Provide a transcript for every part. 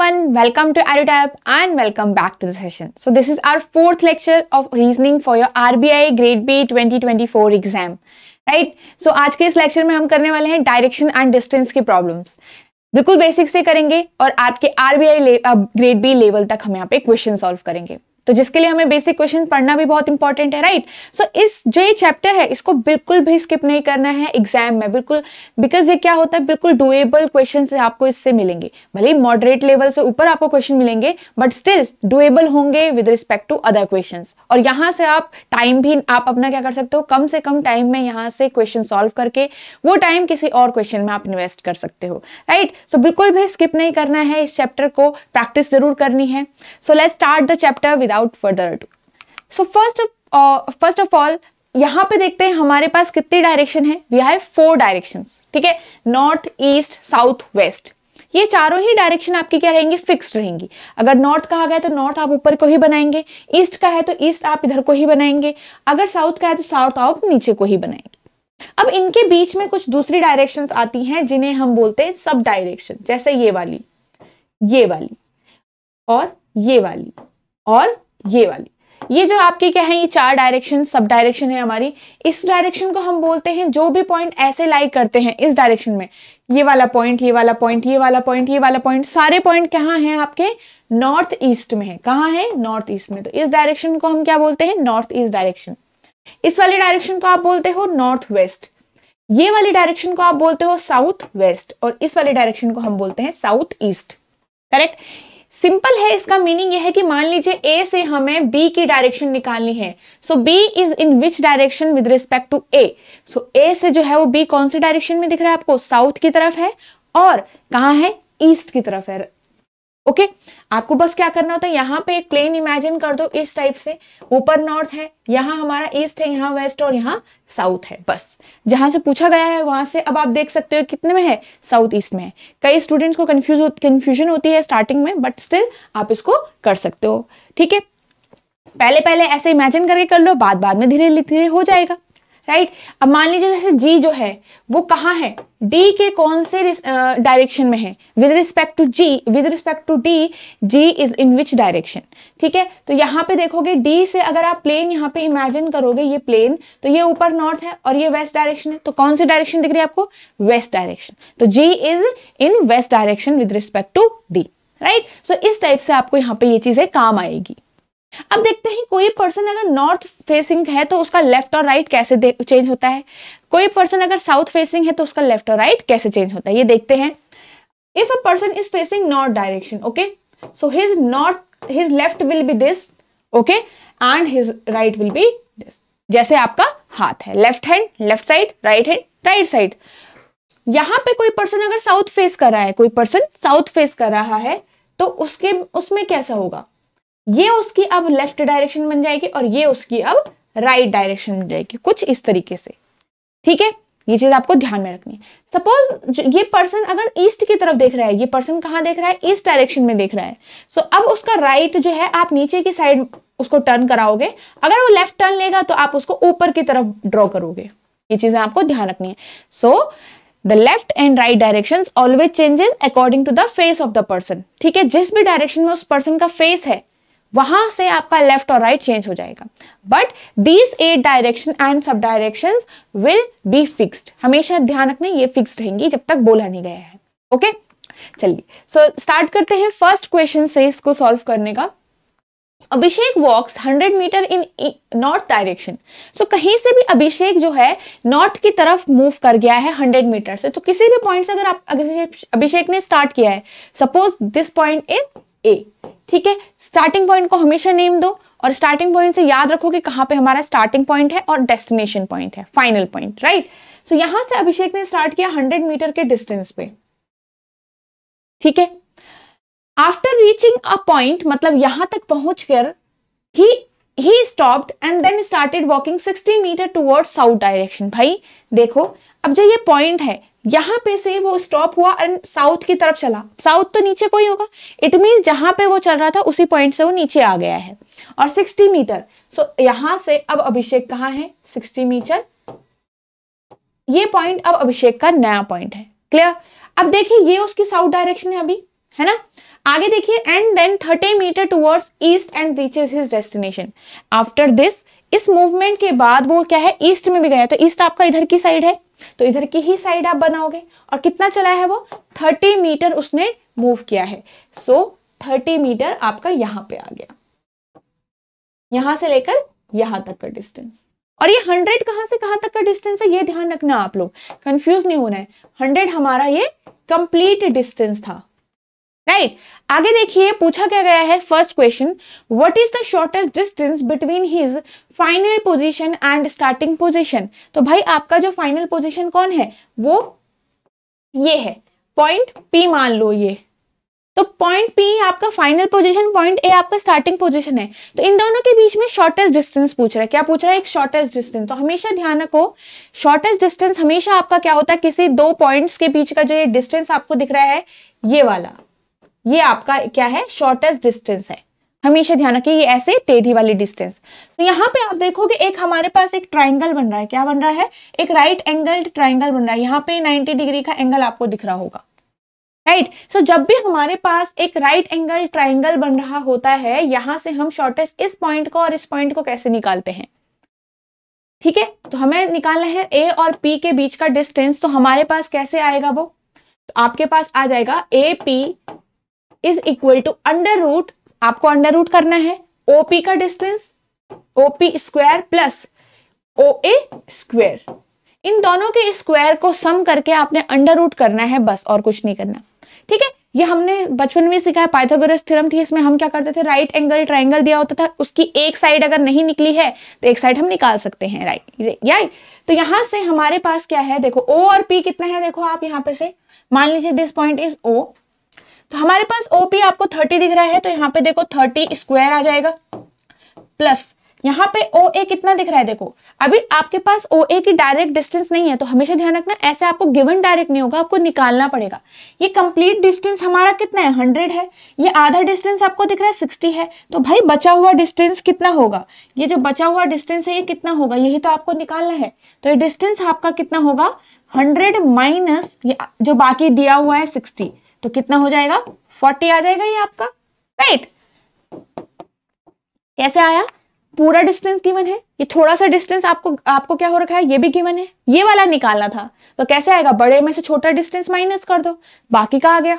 everyone, welcome to AeroTab and welcome back to the session. So this is our fourth lecture of reasoning for your RBI Grade B 2024 exam, right? So आज के इस lecture में हम करने वाले हैं direction and distance के problems बिल्कुल बेसिक से करेंगे और आपके आरबीआई ग्रेड बी लेवल तक हम यहाँ पे क्वेश्चन सॉल्व करेंगे तो जिसके लिए हमें बेसिक क्वेश्चन पढ़ना भी बहुत इंपॉर्टेंट है राइट सो so, इस जो ये चैप्टर है इसको बिल्कुल भी स्किप नहीं करना है एग्जाम में बिल्कुल बिकॉज ये क्या होता है बिल्कुल डुएबल क्वेश्चन आपको इससे मिलेंगे भले मॉडरेट लेवल से ऊपर आपको क्वेश्चन मिलेंगे बट स्टिल डुएबल होंगे with respect to other question और यहाँ से आप टाइम भी आप अपना क्या कर सकते हो कम से कम टाइम में यहाँ से क्वेश्चन सॉल्व करके वो टाइम किसी और क्वेश्चन में आप इन्वेस्ट कर सकते हो राइट सो so, बिल्कुल भी स्किप नहीं करना है इस चैप्टर को प्रैक्टिस जरूर करनी है so let start the chapter without without further do so first first of all यहाँ पे देखते हैं हमारे पास कितनी डायरेक्शन है वी हैव फोर डायरेक्शन ठीक है नॉर्थ ईस्ट साउथ वेस्ट ये चारों ही डायरेक्शन आपकी क्या रहेंगी फिक्स रहेंगी अगर नॉर्थ कहा गया तो नॉर्थ आप ऊपर को ही बनाएंगे ईस्ट का है तो ईस्ट आप इधर को ही बनाएंगे अगर साउथ का है तो साउथ आप नीचे को ही बनाएंगे अब इनके बीच में कुछ दूसरी डायरेक्शन आती हैं जिन्हें हम बोलते हैं सब डायरेक्शन जैसे ये वाली ये वाली और ये वाली और ये वाली ये जो आपकी क्या है ये चार डायरेक्शन सब डायरेक्शन है हमारी इस डायरेक्शन को हम बोलते हैं जो भी पॉइंट ऐसे लाइक करते हैं इस डायरेक्शन में ये वाला पॉइंट ये वाला पॉइंट ये वाला पॉइंट ये वाला पॉइंट सारे पॉइंट कहाँ हैं आपके नॉर्थ ईस्ट में है कहाँ है नॉर्थ ईस्ट में तो इस डायरेक्शन को हम क्या बोलते हैं नॉर्थ ईस्ट डायरेक्शन इस वाले डायरेक्शन को आप बोलते हो नॉर्थ वेस्ट ये वाले डायरेक्शन को आप बोलते हो साउथ वेस्ट और इस वाले डायरेक्शन को हम बोलते हैं साउथ ईस्ट करेक्ट सिंपल है इसका मीनिंग यह है कि मान लीजिए ए से हमें बी की डायरेक्शन निकालनी है so B is in which direction with respect to A so A से जो है वो बी कौन से डायरेक्शन में दिख रहा है आपको साउथ की तरफ है और कहा है ईस्ट की तरफ है ओके okay? आपको बस क्या करना होता है यहाँ पे एक प्लेन इमेजिन कर दो इस टाइप से ऊपर नॉर्थ है यहाँ हमारा ईस्ट है यहाँ वेस्ट और यहाँ साउथ है बस जहां से पूछा गया है वहां से अब आप देख सकते हो कितने में है साउथ ईस्ट में है कई स्टूडेंट्स को कंफ्यूज कंफ्यूजन होती है स्टार्टिंग में बट स्टिल आप इसको कर सकते हो ठीक है पहले पहले ऐसे इमेजिन करके कर लो बाद बाद में धीरे धीरे हो जाएगा राइट अब मान लीजिए जैसे जी जो है वो कहाँ है डी के कौन से डायरेक्शन में है with respect to G with respect to D G is in which direction ठीक है तो यहाँ पे देखोगे डी से अगर आप प्लेन यहाँ पे इमेजिन करोगे ये प्लेन तो ये ऊपर नॉर्थ है और ये वेस्ट डायरेक्शन है तो कौन सी डायरेक्शन दिख रही है आपको वेस्ट डायरेक्शन तो G is in west direction with respect to D right so इस टाइप से आपको यहाँ पे ये चीजें काम आएगी अब देखते हैं कोई पर्सन अगर नॉर्थ फेसिंग है तो उसका लेफ्ट और राइट कैसे चेंज होता है कोई पर्सन अगर साउथ फेसिंग है तो उसका लेफ्ट और राइट कैसे चेंज होता है ये देखते हैं if a person is facing north direction okay so his north his left will be this okay and his right will be this जैसे आपका हाथ है left hand left side right hand right side यहां पे कोई person अगर south face कर रहा है कोई पर्सन साउथ फेस कर रहा है तो उसके उसमें कैसा होगा ये उसकी अब लेफ्ट डायरेक्शन बन जाएगी और ये उसकी अब राइट right डायरेक्शन बन जाएगी कुछ इस तरीके से ठीक है ये चीज आपको ध्यान में रखनी है सपोज ये पर्सन अगर ईस्ट की तरफ देख रहा है ये पर्सन कहाँ देख रहा है ईस्ट डायरेक्शन में देख रहा है सो so, अब उसका राइट right जो है आप नीचे की साइड उसको टर्न कराओगे अगर वो लेफ्ट टर्न लेगा तो आप उसको ऊपर की तरफ ड्रॉ करोगे ये चीजें आपको ध्यान रखनी है so the left and right direction always changes according to the face of the person ठीक है जिस भी डायरेक्शन में उस पर्सन का फेस है वहां से आपका लेफ्ट और राइट चेंज हो जाएगा but these eight direction and sub direction will be fixed हमेशा ध्यान रखना ये फिक्स रहेंगी जब तक बोला नहीं गया है ओके चलिए सो स्टार्ट करते हैं फर्स्ट क्वेश्चन से इसको सॉल्व करने का Abhishek walks 100 metre in north direction so कहीं से भी अभिषेक जो है नॉर्थ की तरफ मूव कर गया है 100 मीटर से तो किसी भी पॉइंट से अगर आप अभिषेक ने स्टार्ट किया है suppose this point is A ठीक है स्टार्टिंग पॉइंट को हमेशा नेम दो और स्टार्टिंग पॉइंट से याद रखो कि कहां पे हमारा स्टार्टिंग पॉइंट है और डेस्टिनेशन पॉइंट है फाइनल पॉइंट राइट सो यहां से अभिषेक ने स्टार्ट किया हंड्रेड मीटर के डिस्टेंस पे ठीक है आफ्टर रीचिंग अ पॉइंट मतलब यहां तक पहुंचकर ही he stopped and then started walking 60 metre toward south direction भाई देखो अब जो ये पॉइंट है यहां पे से वो स्टॉप हुआ एंड साउथ की तरफ चला साउथ तो नीचे कोई होगा इट मीन जहाँ पे वो चल रहा था उसी पॉइंट से वो नीचे आ गया है और 60 मीटर सो so, यहां से अब अभिषेक कहाँ है 60 मीटर ये पॉइंट अब अभिषेक का नया पॉइंट है क्लियर अब देखिए ये उसकी साउथ डायरेक्शन है अभी है ना आगे देखिए and then 30 metre towards east and reaches his destination after this इस मूवमेंट के बाद वो क्या है ईस्ट में भी गया तो ईस्ट आपका इधर की साइड है तो इधर की ही साइड आप बनाओगे और कितना चला है वो थर्टी मीटर उसने मूव किया है सो थर्टी मीटर आपका यहां पे आ गया यहां से लेकर यहां तक का डिस्टेंस और ये हंड्रेड कहां से कहां तक का डिस्टेंस है ये ध्यान रखना आप लोग कंफ्यूज नहीं होना है हंड्रेड हमारा ये कंप्लीट डिस्टेंस था राइट right. आगे देखिए पूछा क्या गया है first question what is the shortest distance between his final position and starting position तो भाई आपका जो फाइनल पोजीशन कौन है वो ये है पॉइंट पी मान लो ये तो पॉइंट पी आपका फाइनल पोजीशन पॉइंट ए आपका स्टार्टिंग पोजीशन है तो इन दोनों के बीच में शॉर्टेस्ट डिस्टेंस पूछ रहा है क्या पूछ रहा है एक शॉर्टेस्ट डिस्टेंस तो हमेशा ध्यान रखो शॉर्टेस्ट डिस्टेंस हमेशा आपका क्या होता है किसी दो पॉइंट्स के बीच का जो ये डिस्टेंस आपको दिख रहा है ये वाला ये आपका क्या है शॉर्टेस्ट डिस्टेंस है हमेशा ध्यान रखिए ये ऐसे टेढ़ी वाली डिस्टेंस तो यहाँ पे आप देखोगे एक हमारे पास एक ट्राइंगल बन रहा है क्या बन रहा है एक राइट एंगल ट्राइंगल बन रहा है यहाँ पे नाइनटी डिग्री का एंगल आपको दिख रहा होगा राइट right. सो so, जब भी हमारे पास एक राइट एंगल ट्राइंगल बन रहा होता है यहां से हम शॉर्टेस्ट इस पॉइंट को और इस पॉइंट को कैसे निकालते हैं ठीक है तो हमें निकालना है ए और पी के बीच का डिस्टेंस तो हमारे पास कैसे आएगा वो तो आपके पास आ जाएगा A P is equal to under root आपको अंडर रूट करना है ओपी का distance OP square plus O A square इन दोनों के स्क्वायर को सम करके आपने अंडर रूट करना है बस और कुछ नहीं करना ठीक है ये हमने बचपन में सीखा है पाइथागोरस थ्योरम थी इसमें हम क्या करते थे राइट एंगल ट्राइंगल दिया होता था उसकी एक साइड अगर नहीं निकली है तो एक साइड हम निकाल सकते हैं राइट राइट तो यहां से हमारे पास क्या है देखो ओ और पी कितना है देखो आप यहाँ पे से मान लीजिए दिस पॉइंट इज ओ तो हमारे पास ओपी आपको थर्टी दिख रहा है तो यहाँ पे देखो थर्टी स्क्वायर आ जाएगा प्लस यहाँ पे ओ ए कितना दिख रहा है देखो अभी आपके पास ओ ए की डायरेक्ट डिस्टेंस नहीं है तो हमेशा ध्यान रखना ऐसे आपको गिवन डायरेक्ट नहीं होगा आपको निकालना पड़ेगा ये कंप्लीट डिस्टेंस हमारा कितना है हंड्रेड है ये आधा डिस्टेंस आपको दिख रहा है सिक्सटी है तो भाई बचा हुआ डिस्टेंस कितना होगा ये जो बचा हुआ डिस्टेंस है ये कितना होगा यही तो आपको निकालना है तो ये डिस्टेंस आपका कितना होगा हंड्रेड माइनस जो बाकी दिया हुआ है सिक्सटी तो कितना हो जाएगा फोर्टी आ जाएगा ये आपका राइट कैसे आया पूरा डिस्टेंस गिवन है ये थोड़ा सा डिस्टेंस आपको आपको क्या हो रखा है ये भी गिवन है ये वाला निकालना था तो कैसे आएगा बड़े में से छोटा डिस्टेंस माइनस कर दो बाकी का आ गया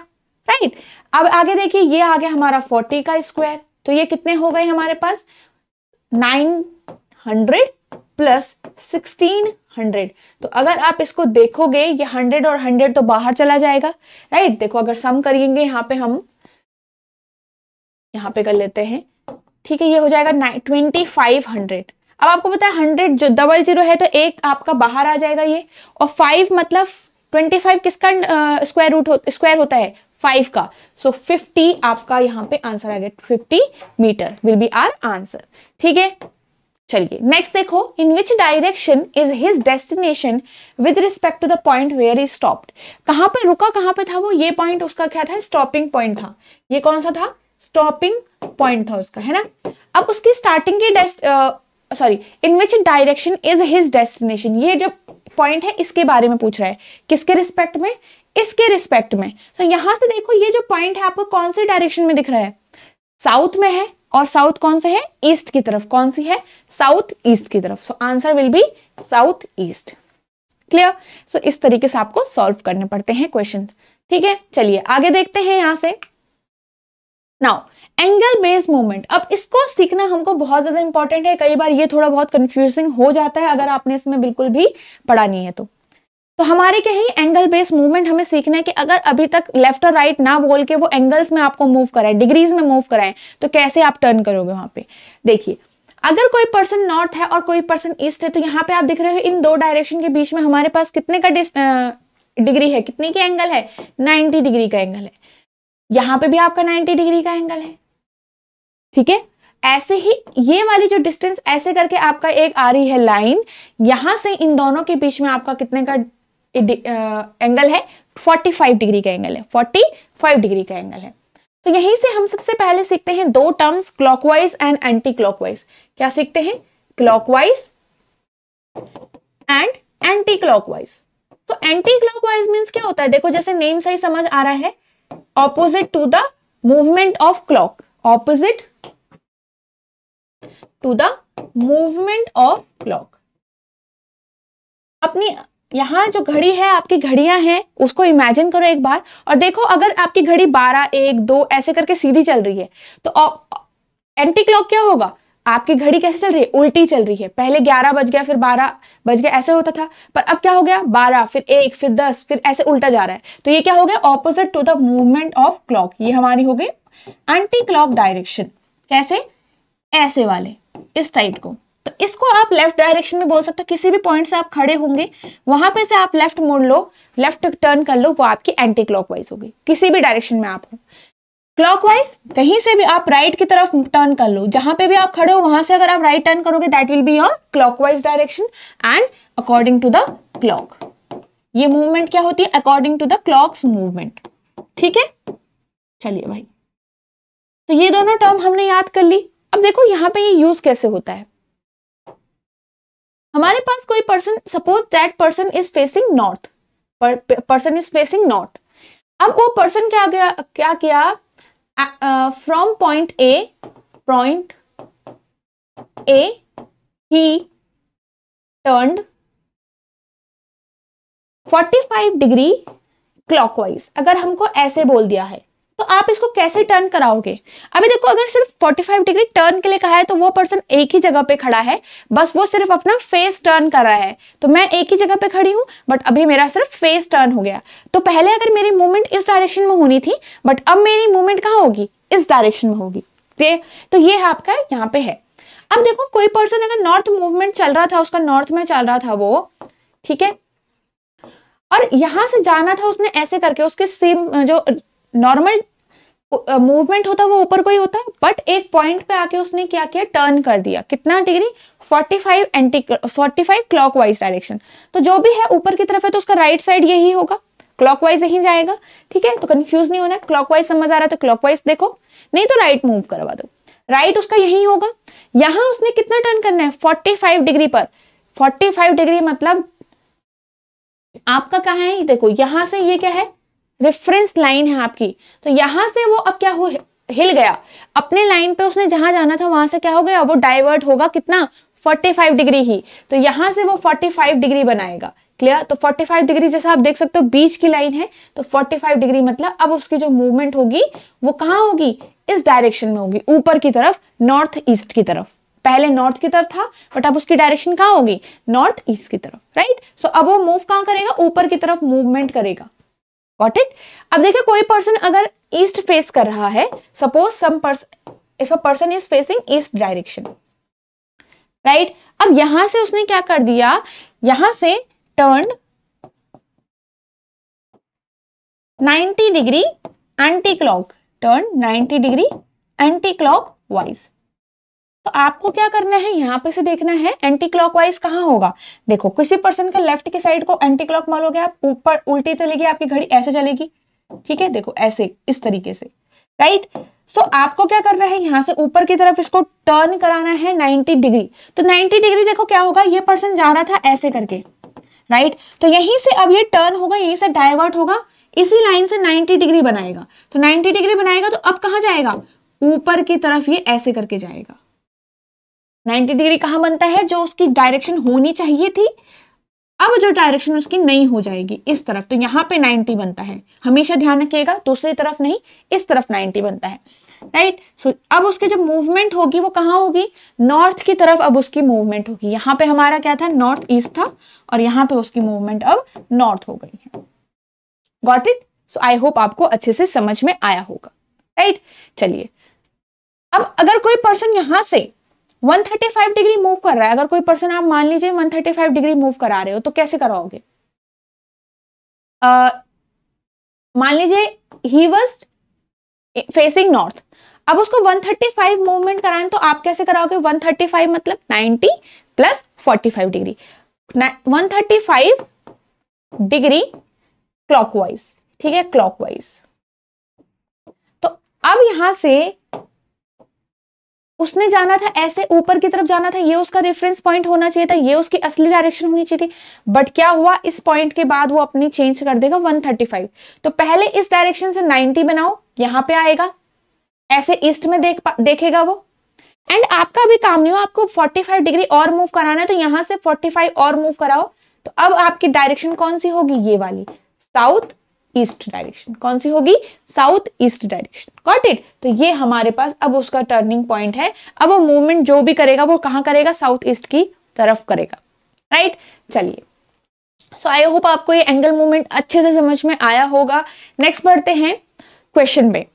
राइट अब आगे देखिए ये आ गया हमारा फोर्टी का स्क्वायर तो ये कितने हो गए हमारे पास nine hundred plus sixteen hundred तो अगर आप इसको देखोगे ये हंड्रेड और हंड्रेड तो बाहर चला जाएगा राइट देखो अगर सम करेंगे यहाँ पे हम यहाँ पे कर लेते हैं ठीक है ये हो जाएगा ट्वेंटी फाइव हंड्रेड अब आपको पता है हंड्रेड जो डबल जीरो है तो एक आपका बाहर आ जाएगा ये और फाइव मतलब ट्वेंटी फाइव किसका स्क्वायर रूट हो स्क्वायर होता है फाइव का सो so, फिफ्टी आपका यहाँ पे आंसर आ गया fifty metre will be our answer ठीक है चलिए नेक्स्ट देखो in which direction is his destination with respect to the point where is stopped कहाँ पे रुका कहाँ पे था वो ये पॉइंट उसका क्या था स्टॉपिंग पॉइंट था ये कौन सा था स्टॉपिंग पॉइंट था उसका है ना अब उसकी स्टार्टिंग की sorry in which direction is his destination ये जो पॉइंट है इसके बारे में पूछ रहा है किसके रिस्पेक्ट में इसके रिस्पेक्ट में तो so, यहां से देखो ये जो पॉइंट है आपको कौन से डायरेक्शन में दिख रहा है साउथ में है और साउथ कौन से है ईस्ट की तरफ कौन सी है साउथ ईस्ट की तरफ so answer will be south east clear so इस तरीके से आपको सॉल्व करने पड़ते हैं क्वेश्चन ठीक है चलिए आगे देखते हैं यहां से नाउ एंगल बेस मूवमेंट अब इसको सीखना हमको बहुत ज्यादा इंपॉर्टेंट है कई बार ये थोड़ा बहुत कंफ्यूजिंग हो जाता है अगर आपने इसमें बिल्कुल भी पढ़ा नहीं है तो तो हमारे क्या एंगल बेस मूवमेंट हमें सीखना है कि अगर अभी तक लेफ्ट और राइट ना बोल के वो एंगल्स में आपको मूव कराए डिग्रीज में मूव कराएं तो कैसे आप टर्न करोगे वहां पे देखिए अगर कोई पर्सन नॉर्थ है और कोई पर्सन ईस्ट है तो यहाँ पे आप दिख रहे हो इन दो डायरेक्शन के बीच में हमारे पास कितने का डिग्री है कितने की एंगल है नाइनटी डिग्री का एंगल है यहाँ पे भी आपका नाइनटी डिग्री का एंगल है ठीक है ऐसे ही ये वाली जो डिस्टेंस ऐसे करके आपका एक आ रही है लाइन यहां से इन दोनों के बीच में आपका कितने का एंगल है 45 डिग्री का एंगल है 45 डिग्री का एंगल है तो यहीं से हम सबसे पहले सीखते हैं दो terms clockwise and anti clockwise क्या सीखते हैं क्लॉकवाइज एंड एंटी क्लॉकवाइज तो एंटी क्लॉकवाइज मींस क्या होता है देखो जैसे नेम से ही समझ आ रहा है opposite to the movement of clock opposite to the movement of clock अपनी यहाँ जो घड़ी है आपकी घड़ियां हैं उसको इमेजिन करो एक बार और देखो अगर आपकी घड़ी बारह एक दो ऐसे करके सीधी चल रही है तो एंटी क्लॉक क्या होगा आपकी घड़ी कैसे चल रही है उल्टी चल रही है पहले 11 बज गया फिर 12 बज गया ऐसे होता था पर अब क्या हो गया 12 फिर एक फिर दस फिर ऐसे उल्टा जा रहा है तो ये क्या हो गया opposite to the movement of clock ये हमारी हो गई एंटी क्लॉक डायरेक्शन कैसे ऐसे वाले इस टाइप को तो इसको आप लेफ्ट डायरेक्शन में बोल सकते हो किसी भी पॉइंट से आप खड़े होंगे वहां पे से आप लेफ्ट मोड़ लो लेफ्ट टर्न कर लो वो आपकी एंटी क्लॉकवाइज होगी किसी भी डायरेक्शन में आप हो क्लॉकवाइज कहीं से भी आप राइट right की तरफ टर्न कर लो जहां पे भी आप खड़े हो वहां से अगर आप राइट right टर्न करोगे that will be your clockwise direction and according to the clock ये मूवमेंट क्या होती है according to the clock's movement ठीक है चलिए भाई तो ये दोनों टर्म हमने याद कर ली अब देखो यहाँ पे ये यूज कैसे होता है हमारे पास कोई person suppose that person is facing north person is facing north अब वो पर्सन क्या गया क्या किया from point A point A he turn 45 degree clockwise अगर हमको ऐसे बोल दिया है तो आप इसको कैसे टर्न कराओगे अभी देखो अगर सिर्फ 45 डिग्री टर्न के लिए कहा है तो वो पर्सन एक ही जगह पे खड़ा है बस वो सिर्फ अपना फेस टर्न कर रहा है तो मैं एक ही जगह पे खड़ी हूँ बट अभी मेरा सिर्फ फेस टर्न हो गया तो पहले अगर मेरी मूवमेंट इस डायरेक्शन में होनी थी बट अब मेरी मूवमेंट कहाँ होगी इस डायरेक्शन में होगी क्लियर तो ये है आपका यहाँ पे है अब देखो कोई पर्सन अगर नॉर्थ मूवमेंट चल रहा था उसका नॉर्थ में चल रहा था वो ठीक है और यहां से जाना था उसने ऐसे करके उसके सेम जो नॉर्मल मूवमेंट होता है वो ऊपर को ही होता है बट एक पॉइंट पे आके उसने क्या किया टर्न कर दिया कितना डिग्री 45 एंटी 45 क्लॉकवाइज डायरेक्शन तो जो भी है ऊपर की तरफ है तो उसका राइट साइड यही होगा क्लॉकवाइज यही जाएगा ठीक है तो कंफ्यूज नहीं होना क्लॉक क्लॉकवाइज समझ आ रहा है तो क्लॉकवाइज देखो नहीं तो राइट मूव करवा दो राइट उसका यही होगा यहां उसने कितना टर्न करना है फोर्टी डिग्री पर फोर्टी डिग्री मतलब आपका कहा है देखो यहां से ये क्या है रेफरेंस लाइन है आपकी तो यहां से वो अब क्या हो हिल गया अपने लाइन पे उसने जहां जाना था वहां से क्या हो गया वो डाइवर्ट होगा कितना 45 डिग्री ही तो यहां से वो 45 डिग्री बनाएगा क्लियर तो 45 डिग्री जैसा आप देख सकते हो बीच की लाइन है तो 45 डिग्री मतलब अब उसकी जो मूवमेंट होगी वो कहाँ होगी इस डायरेक्शन में होगी ऊपर की तरफ नॉर्थ ईस्ट की तरफ पहले नॉर्थ की तरफ था बट अब उसकी डायरेक्शन कहाँ होगी नॉर्थ ईस्ट की तरफ राइट सो अब वो मूव कहाँ करेगा ऊपर की तरफ मूवमेंट करेगा गॉट इट अब देखिए कोई पर्सन अगर ईस्ट फेस कर रहा है suppose some person if a person is facing east direction right अब यहां से उसने क्या कर दिया यहां से turn 90 degree anti clock turn 90 degree anti clockwise तो आपको क्या करना है यहाँ पे से देखना है एंटी क्लॉक वाइज कहाँ होगा देखो किसी पर्सन के लेफ्ट की साइड को एंटी क्लॉक मारोगे आप ऊपर उल्टी चलेगी आपकी घड़ी ऐसे चलेगी ठीक है देखो ऐसे इस तरीके से राइट सो so, आपको क्या करना है यहाँ से ऊपर की तरफ इसको टर्न कराना है 90 डिग्री तो 90 डिग्री देखो क्या होगा ये पर्सन जा रहा था ऐसे करके राइट तो यहीं से अब ये टर्न होगा यहीं से डाइवर्ट होगा इसी लाइन से 90 डिग्री बनाएगा तो 90 डिग्री बनाएगा तो अब कहाँ जाएगा ऊपर की तरफ ये ऐसे करके जाएगा 90 डिग्री कहाँ बनता है जो उसकी डायरेक्शन होनी चाहिए थी अब जो डायरेक्शन उसकी नहीं हो जाएगी इस तरफ तो यहाँ पे 90 बनता है हमेशा ध्यान रखिएगा दूसरी तरफ नहीं इस तरफ 90 बनता है राइट सो so, अब उसके जो मूवमेंट होगी वो कहाँ होगी नॉर्थ की तरफ अब उसकी मूवमेंट होगी यहाँ पे हमारा क्या था नॉर्थ ईस्ट था और यहाँ पे उसकी मूवमेंट अब नॉर्थ हो गई है got it so I hope आपको अच्छे से समझ में आया होगा राइट चलिए अब अगर कोई पर्सन यहां से 135 डिग्री मूव कर रहा है अगर कोई पर्सन आप मान लीजिए 135 डिग्री मूव करा रहे हो तो कैसे कराओगे uh, मान लीजिए ही वॉज फेसिंग नॉर्थ अब उसको 135 मूवमेंट कराए तो आप कैसे कराओगे 135 मतलब 90 प्लस 45 डिग्री 135 डिग्री क्लॉकवाइज ठीक है क्लॉकवाइज तो अब यहां से उसने जाना था ऐसे ऊपर की तरफ जाना था ये उसका रेफरेंस पॉइंट होना चाहिए था ये उसकी असली डायरेक्शन होनी चाहिए थी बट क्या हुआ इस पॉइंट के बाद वो अपनी चेंज कर देगा 135 तो पहले इस डायरेक्शन से 90 बनाओ यहाँ पे आएगा ऐसे ईस्ट में देख देखेगा वो एंड आपका भी काम नहीं हो आपको 45 डिग्री और मूव कराना है तो यहाँ से 45 और मूव कराओ तो अब आपकी डायरेक्शन कौन सी होगी ये वाली साउथ ईस्ट डायरेक्शन कौन सी होगी south east direction got it तो ये हमारे पास अब उसका टर्निंग पॉइंट है अब वो मूवमेंट जो भी करेगा वो कहां करेगा साउथ ईस्ट की तरफ करेगा राइट चलिए सो आई होप आपको ये एंगल मूवमेंट अच्छे से समझ में आया होगा नेक्स्ट बढ़ते हैं क्वेश्चन में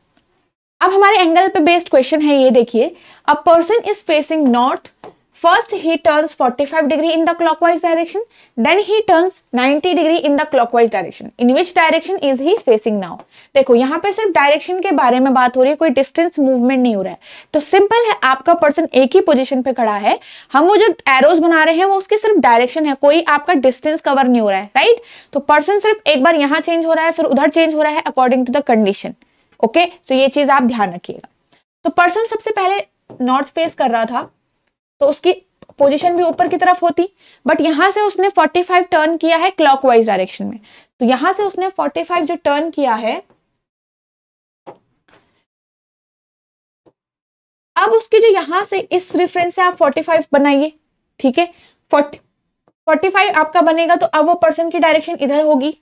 अब हमारे एंगल पे बेस्ड क्वेश्चन है ये देखिए a person is facing north First he turns 45 degree in the clockwise direction. Then he turns 90 degree in the clockwise direction. In which direction is he facing now? देखो यहाँ पे सिर्फ direction के बारे में बात हो रही है कोई डिस्टेंस मूवमेंट नहीं हो रहा है तो सिंपल है आपका पर्सन एक ही पोजिशन पे खड़ा है हम वो जो एरोज बना रहे हैं वो उसकी सिर्फ डायरेक्शन है कोई आपका डिस्टेंस कवर नहीं हो रहा है राइट तो पर्सन सिर्फ एक बार यहाँ चेंज हो रहा है फिर उधर चेंज हो रहा है according to the condition okay तो ये चीज आप ध्यान रखिएगा तो पर्सन सबसे पहले नॉर्थ फेस कर रहा था तो उसकी पोजीशन भी ऊपर की तरफ होती बट यहाँ से उसने 45 टर्न किया है क्लॉकवाइज डायरेक्शन में तो यहाँ से उसने 45 जो टर्न किया है अब उसके जो यहां से इस रेफरेंस से आप 45 बनाइए ठीक है 40 45 आपका बनेगा तो अब वो पर्सन की डायरेक्शन इधर होगी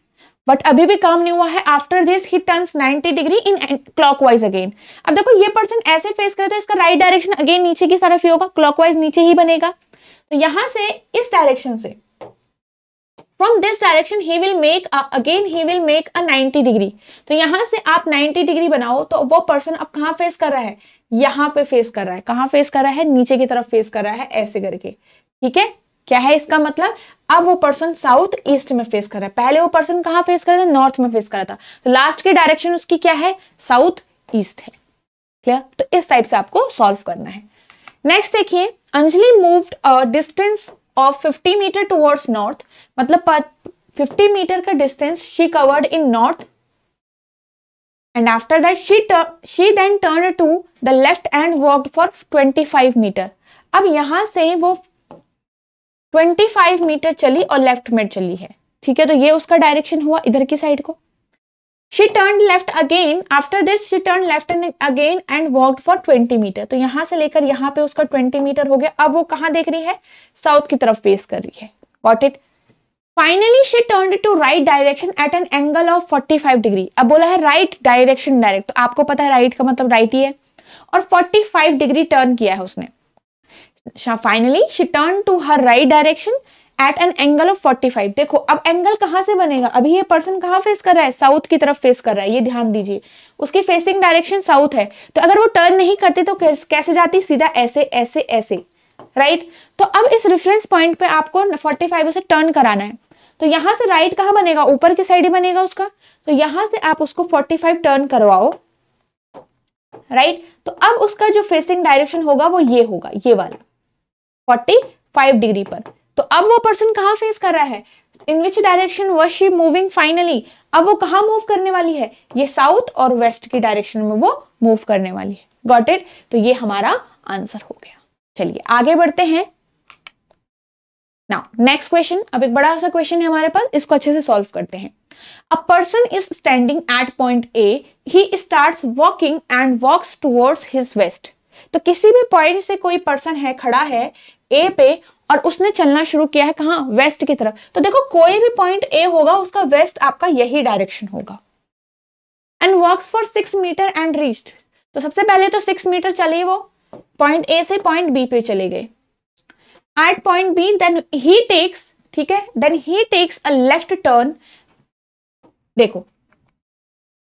बट अभी भी काम नहीं हुआ है after this he turn ninety degree in clockwise again अब देखो ये पर्सन ऐसे फेस करे तो इसका राइट डायरेक्शन अगेन नीचे की तरफ ही होगा क्लॉकवाइज नीचे ही बनेगा तो यहां से इस डायरेक्शन से From this direction he will make a, again he will make a 90 degree. तो यहां से आप 90 degree बनाओ तो वो person अब कहाँ face कर रहा है यहाँ पे face कर रहा है कहाँ face कर रहा है नीचे की तरफ face कर रहा है ऐसे करके ठीक है क्या है इसका मतलब अब वो पर्सन साउथ ईस्ट में फेस कर रहा है पहले वो पर्सन कहां फेस कर रहा था नॉर्थ में फेस कर रहा था तो लास्ट की डायरेक्शन उसकी क्या है साउथ ईस्ट है क्लियर तो इस टाइप से आपको सॉल्व करना है नेक्स्ट देखिए Anjali moved distance of 50 metre towards north मतलब 50 मीटर का distance she covered in north and after that she she then turned to the left and walked for 25 metre अब यहां से वो 25 मीटर चली और लेफ्ट में चली है ठीक है तो ये उसका डायरेक्शन हुआ इधर की साइड को she turn left again after this she turn left and again and walk for 20 metre तो यहां से लेकर यहाँ पे उसका 20 मीटर हो गया अब वो कहाँ देख रही है साउथ की तरफ फेस कर रही है what it finally she turn to right direction at an angle of 45 degree अब बोला है राइट डायरेक्शन डायरेक्ट तो आपको पता है राइट right का मतलब राइट right ही है और 45 डिग्री टर्न किया है उसने finally she turn to her right direction at an angle of 45 देखो अब एंगल कहां से बनेगा अभी ये पर्सन कहां फेस कर रहा है साउथ की तरफ फेस कर रहा है ये ध्यान दीजिए उसकी फेसिंग डायरेक्शन साउथ है तो अगर वो टर्न नहीं करती तो कैसे जाती सीधा ऐसे ऐसे ऐसे राइट right? तो अब इस रेफरेंस पॉइंट पे आपको 45 से टर्न कराना है तो यहां से राइट कहां बनेगा ऊपर की साइड ही बनेगा उसका तो यहां से आप उसको 45 टर्न करवाओ राइट right? तो अब उसका जो फेसिंग डायरेक्शन होगा वो ये होगा ये वाला फोर्टी फाइव डिग्री पर तो अब वो पर्सन कहाँ फेस कर रहा है in which direction was moving finally अब वो कहाँ मूव करने वाली है ये साउथ और वेस्ट की डायरेक्शन में वो मूव करने वाली है गॉट इट तो ये हमारा आंसर हो गया चलिए आगे बढ़ते हैं नाउ नेक्स्ट क्वेश्चन अब एक बड़ा सा क्वेश्चन है हमारे पास इसको अच्छे से सॉल्व करते हैं a person is standing at point A he start walking and walks towards his west तो किसी भी पॉइंट से कोई पर्सन है खड़ा है ए पे और उसने चलना शुरू किया है कहा वेस्ट की तरफ तो देखो कोई भी पॉइंट ए होगा उसका वेस्ट आपका यही डायरेक्शन होगा and walks for six metre and reached तो सबसे पहले तो सिक्स मीटर चले वो पॉइंट ए से पॉइंट बी पे चले गए at point B then he takes ठीक है then he takes a left turn देखो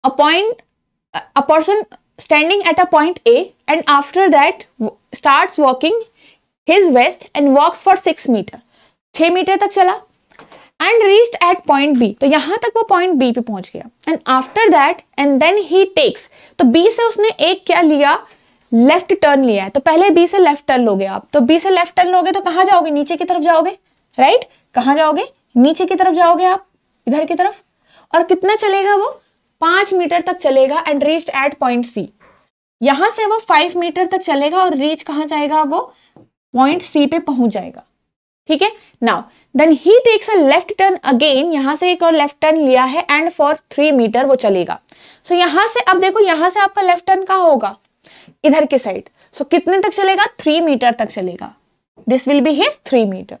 a point a person standing at a point A and after that starts walking his west and walks for six meter. छः metre तक चला and reached at point B तो यहाँ तक वो point B पे पहुंच गया and after that and then he takes तो बी से उसने एक क्या लिया लेफ्ट टर्न लिया है तो पहले बी से लेफ्ट टर्न लोगे आप तो बी से लेफ्ट टर्न लोगे तो कहाँ जाओगे नीचे की तरफ जाओगे राइट right? कहाँ जाओगे नीचे की तरफ जाओगे आप इधर की तरफ और कितना चलेगा वो पांच मीटर तक चलेगा and reach at point C यहां से वो फाइव मीटर तक चलेगा और रीच कहा जाएगा वो पॉइंट सी पे पहुंच जाएगा ठीक है now then he takes a left turn again यहां से एक और लेफ्ट टर्न लिया है एंड फॉर थ्री मीटर वो चलेगा सो so, यहां से अब देखो यहां से आपका लेफ्ट टर्न कहाँ होगा इधर के साइड सो so, कितने तक चलेगा थ्री मीटर तक चलेगा this will be his three metre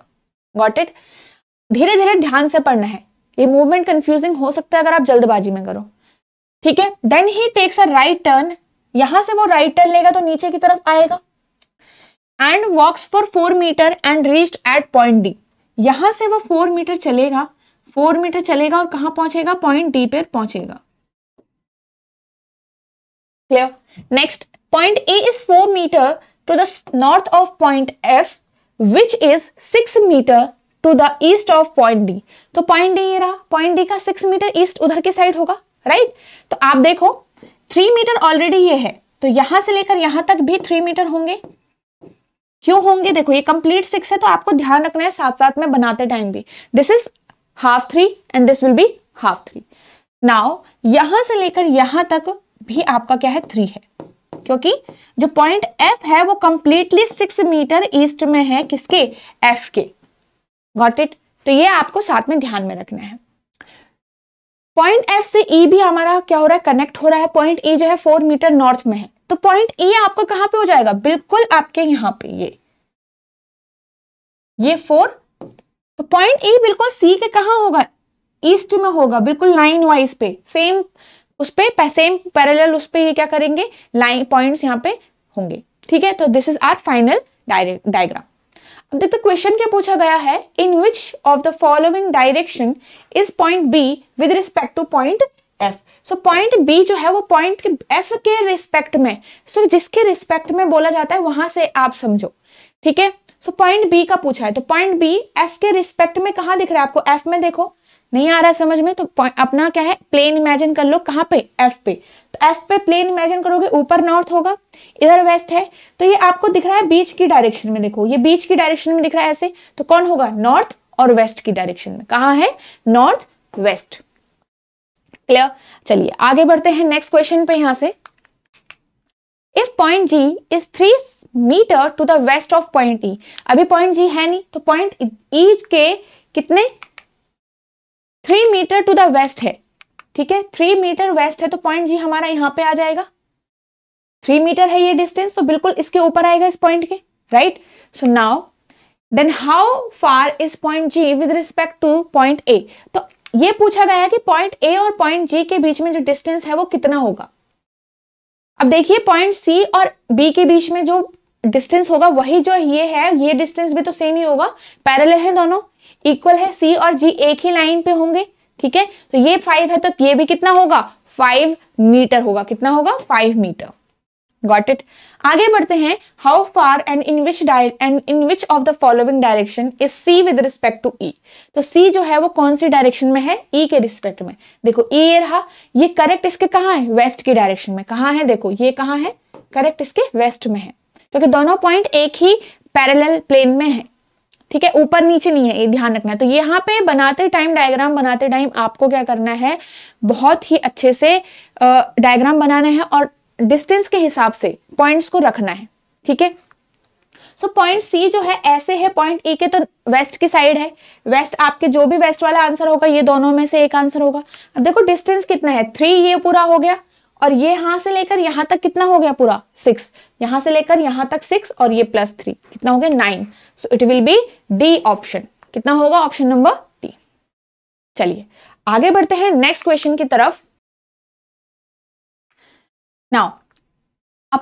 got it धीरे धीरे ध्यान से पढ़ना है ये मूवमेंट कंफ्यूजिंग हो सकता है अगर आप जल्दबाजी में करो ठीक है then he takes a right turn यहां से वो राइट टर्न लेगा तो नीचे की तरफ आएगा and walks for four metre and reach at point D यहां से वो फोर मीटर चलेगा फोर मीटर चलेगा और कहां पहुंचेगा पॉइंट डी पर पहुंचेगा next point A is four metre to the north of point F which is six metre to the east of point D तो पॉइंट डी ये रहा पॉइंट डी का सिक्स मीटर ईस्ट उधर की side होगा right तो आप देखो थ्री मीटर ऑलरेडी ये है तो यहां से लेकर यहां तक भी थ्री मीटर होंगे क्यों होंगे देखो ये कंप्लीट सिक्स है तो आपको ध्यान रखना है साथ साथ में बनाते टाइम भी this is half three and this will be half three now यहां से लेकर यहां तक भी आपका क्या है थ्री है क्योंकि जो पॉइंट एफ है वो कंप्लीटली सिक्स मीटर ईस्ट में है किसके एफ के गॉट इट तो ये आपको साथ में ध्यान में रखना है पॉइंट एफ से ई e भी हमारा क्या हो रहा है कनेक्ट हो रहा है पॉइंट ई e जो है फोर मीटर नॉर्थ में है तो पॉइंट ई e आपका कहां पे हो जाएगा बिल्कुल आपके यहां पे ये ये फोर तो पॉइंट ई e बिल्कुल सी के कहाँ होगा ईस्ट में होगा बिल्कुल लाइन वाइज पे सेम उस पे सेम पैरेलल उस पे ये क्या करेंगे लाइन पॉइंट्स यहां पे होंगे ठीक है तो this is our final diagram अब देखते क्वेश्चन क्या पूछा गया है in which of the following direction is point B with respect to point F so point B जो है वो पॉइंट के एफ के रिस्पेक्ट में सो so, जिसके रिस्पेक्ट में बोला जाता है वहां से आप समझो ठीक है सो पॉइंट बी का पूछा है तो पॉइंट बी एफ के रिस्पेक्ट में कहा दिख रहा है आपको एफ में देखो नहीं आ रहा समझ में तो अपना क्या है प्लेन इमेजिन कर लो कहाँ पे एफ पे तो एफ पे प्लेन इमेजिन करोगे ऊपर नॉर्थ होगा इधर वेस्ट है तो ये आपको दिख रहा है बीच की डायरेक्शन में देखो ये बीच की डायरेक्शन में दिख रहा है ऐसे तो कौन होगा नॉर्थ और वेस्ट की डायरेक्शन में कहा है नॉर्थ वेस्ट क्लियर चलिए आगे बढ़ते हैं नेक्स्ट क्वेश्चन पे यहां से if point G is three metre to the west of point E अभी पॉइंट जी है नहीं तो पॉइंट ई e के कितने three metre to the west है ठीक है थ्री मीटर वेस्ट है तो पॉइंट जी हमारा यहां पे आ जाएगा थ्री मीटर है ये डिस्टेंस तो बिल्कुल इसके ऊपर आएगा इस पॉइंट के right so now then how far is point G with respect to point A तो ये पूछा गया कि पॉइंट ए और पॉइंट जी के बीच में जो डिस्टेंस है वो कितना होगा अब देखिए पॉइंट सी और बी के बीच में जो डिस्टेंस होगा वही जो ये है ये डिस्टेंस भी तो सेम ही होगा पैरेलल है दोनों इक्वल है सी और जी एक ही लाइन पे होंगे ठीक है तो ये फाइव है तो ये भी कितना होगा फाइव मीटर होगा कितना होगा फाइव मीटर गॉट इट आगे बढ़ते हैं how far and in which and in which of the following direction is C with respect to E तो सी जो है वो कौन सी डायरेक्शन में है ई e के रिस्पेक्ट में देखो ई e रहा ये करेक्ट इसके कहाँ है वेस्ट की डायरेक्शन में कहाँ है देखो ये कहाँ है करेक्ट इसके वेस्ट में है क्योंकि दोनों पॉइंट एक ही पैरेलल प्लेन में है ठीक है ऊपर नीचे नहीं है ये ध्यान रखना है तो यहाँ पे बनाते टाइम डायग्राम बनाते टाइम आपको क्या करना है बहुत ही अच्छे से डायग्राम बनाना है और डिस्टेंस के हिसाब से पॉइंट्स को रखना है ठीक है सो पॉइंट सी जो है ऐसे है पॉइंट ए के तो वेस्ट की साइड है वेस्ट आपके जो भी वेस्ट वाला आंसर होगा ये दोनों में से एक आंसर होगा अब देखो डिस्टेंस कितना है थ्री ये पूरा हो गया और ये यहां से लेकर यहां तक कितना हो गया पूरा सिक्स यहां से लेकर यहां तक सिक्स और ये प्लस थ्री कितना हो गया nine so it will be D option कितना होगा ऑप्शन नंबर डी चलिए आगे बढ़ते हैं नेक्स्ट क्वेश्चन की तरफ now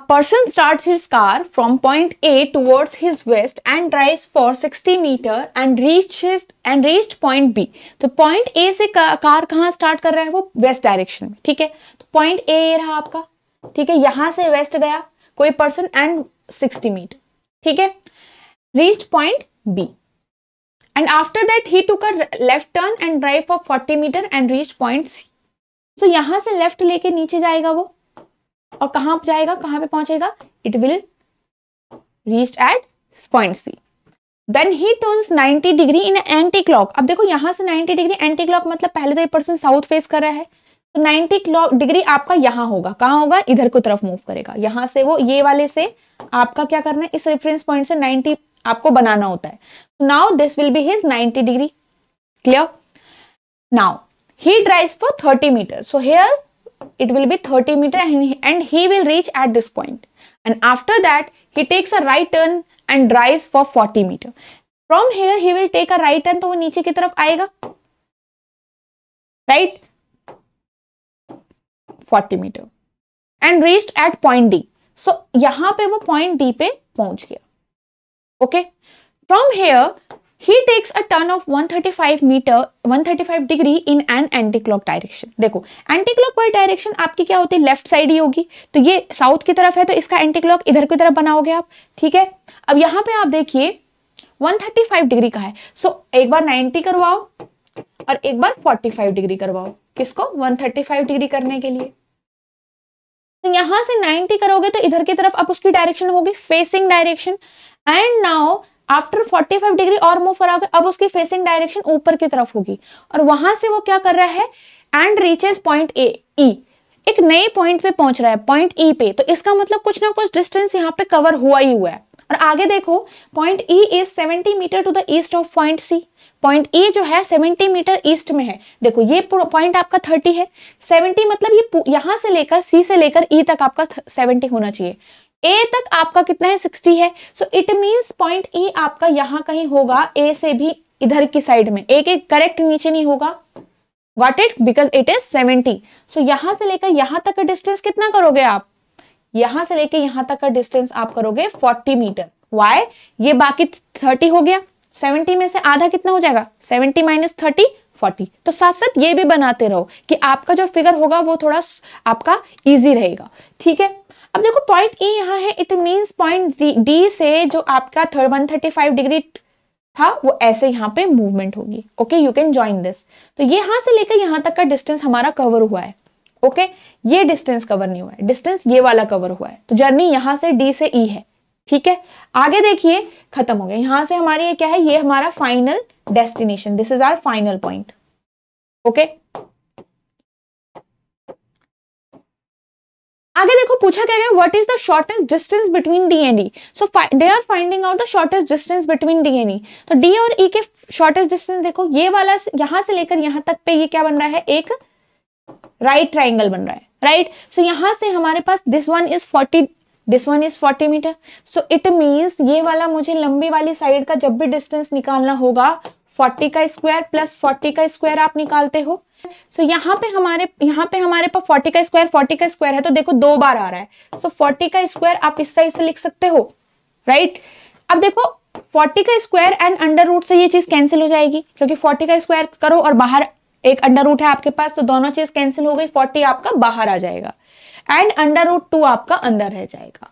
person start starts car from point A towards towards west and drive for sixty metre and reach his and reach point B तो point A से कार कहां start कर रहा है वो वेस्ट डायरेक्शन में ठीक है पॉइंट ए रहा आपका ठीक है यहां से वेस्ट गया कोई पर्सन एंड 60 मीटर ठीक है reach point B and after that he took a left turn and drive for 40 metre and reach point C so यहां से लेफ्ट लेके नीचे जाएगा वो और कहां जाएगा कहां पे पहुंचेगा it will reach at point C then he turns 90 degree in anti clock अब देखो यहां से 90 डिग्री एंटी क्लॉक मतलब पहले तो ये पर्सन साउथ फेस कर रहा है तो 90 डिग्री आपका यहाँ होगा कहाँ होगा इधर को तरफ मूव करेगा यहाँ से वो ये वाले से आपका क्या करना है इस रेफरेंस पॉइंट से 90 आपको बनाना होता है now this will be his 90 degree clear now he drives for 30 meters so here it will be 30 meter and, and he will reach at this point and after that he takes a right turn and drives for 40 meter from here he will take a right turn तो वो नीचे की तरफ आएगा right 40 metre and reached at point D so यहां पे वो point D पे पहुंच गया okay from here he takes a turn of 135 metre 135 degree in an anti clock direction देखो एंटी क्लॉक वाइज डायरेक्शन आपकी क्या होती है लेफ्ट साइड ही होगी तो ये साउथ की तरफ है तो इसका एंटी क्लॉक इधर की तरफ बनाओगे आप ठीक है अब यहां पर आप देखिए 135 डिग्री का है सो so, एक बार 90 करवाओ और एक बार 45 डिग्री करवाओ किसको 135 डिग्री करने के लिए तो यहां से 90 करोगे तो इधर की तरफ अब उसकी डायरेक्शन होगी facing direction and now after 45 degree और मूव कराओगे अब उसकी फेसिंग डायरेक्शन ऊपर की तरफ होगी और वहां से वो क्या कर रहा है and reaches point A E एक नए पॉइंट पे पहुंच रहा है पॉइंट ई e पे तो इसका मतलब कुछ ना कुछ डिस्टेंस यहाँ पे कवर हुआ ही हुआ है और आगे देखो point E is 70 metre to the east of point C point A जो है 70 मीटर ईस्ट में है देखो ये पॉइंट आपका 30 है 70 मतलब ये यहां से लेकर सी से लेकर ई e तक आपका 70 होना चाहिए ए तक आपका कितना है 60 है so it means point E आपका यहां कहीं होगा ए से भी इधर की साइड में एक एक करेक्ट नीचे नहीं होगा what it because it is seventy so यहां से लेकर यहां तक का डिस्टेंस कितना करोगे आप यहां से लेकर यहां तक का डिस्टेंस आप करोगे 40 मीटर वाई ये बाकी 30 हो गया सेवेंटी में से आधा कितना हो जाएगा सेवेंटी माइनस थर्टी फोर्टी तो साथ साथ ये भी बनाते रहो कि आपका जो फिगर होगा वो थोड़ा आपका इजी रहेगा ठीक है अब देखो पॉइंट ई यहाँ है इट मीन पॉइंट डी से जो आपका third one thirty five degree था वो ऐसे यहाँ पे मूवमेंट होगी okay you can join this तो ये यहाँ से लेकर यहाँ तक का डिस्टेंस हमारा कवर हुआ है ओके okay? ये डिस्टेंस कवर नहीं हुआ है डिस्टेंस ये वाला कवर हुआ है तो जर्नी यहाँ से डी से ई e है ठीक है आगे देखिए खत्म हो गया यहां से हमारे ये क्या है ये हमारा final destination this is our final point okay आगे देखो पूछा क्या गया what is the shortest distance between D and E so they are finding out the shortest distance between D and E तो डी और ई e के shortest distance देखो ये वाला यहां से लेकर यहां तक पे ये क्या बन रहा है एक राइट right ट्राइंगल बन रहा है राइट right? सो so, यहां से हमारे पास this one is forty this one is forty metre so it means ये वाला मुझे लंबी वाली साइड का जब भी डिस्टेंस निकालना होगा फोर्टी का स्क्वायर प्लस फोर्टी का स्क्वायर आप निकालते हो सो so, यहाँ पे हमारे यहाँ पे हमारे पास फोर्टी का स्क्वायर फोर्टी का स्क्वायर है तो देखो दो बार आ रहा है सो so, फोर्टी का स्क्वायर आप इस साइड से लिख सकते हो राइट right? अब देखो फोर्टी का स्क्वायर एंड अंडर रूट से ये चीज कैंसिल हो जाएगी क्योंकि फोर्टी का स्क्वायर करो और बाहर एक अंडर रूट है आपके पास तो दोनों चीज कैंसिल हो गई फोर्टी आपका बाहर आ जाएगा एंड अंडर रूट टू आपका अंदर रह जाएगा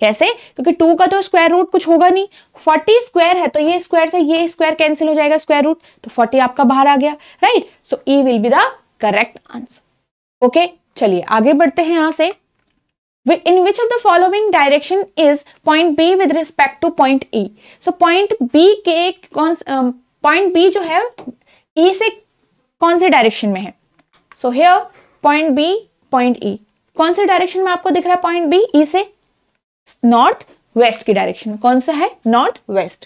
कैसे क्योंकि टू का तो स्क्वायर रूट कुछ होगा नहीं फोर्टी स्क्वायर है तो ये स्क्वायर से ये स्क्वायर कैंसिल हो जाएगा स्क्वायर रूट तो फोर्टी आपका बाहर आ गया right so E will be the correct answer okay चलिए आगे बढ़ते हैं यहां से in which of the following direction is point B with respect to point E so point B के कौन पॉइंट बी um, जो है ई e से कौन से डायरेक्शन में है so here point B point E कौन से डायरेक्शन में आपको दिख रहा है पॉइंट बी ई से नॉर्थ वेस्ट की डायरेक्शन में कौन सा है नॉर्थ वेस्ट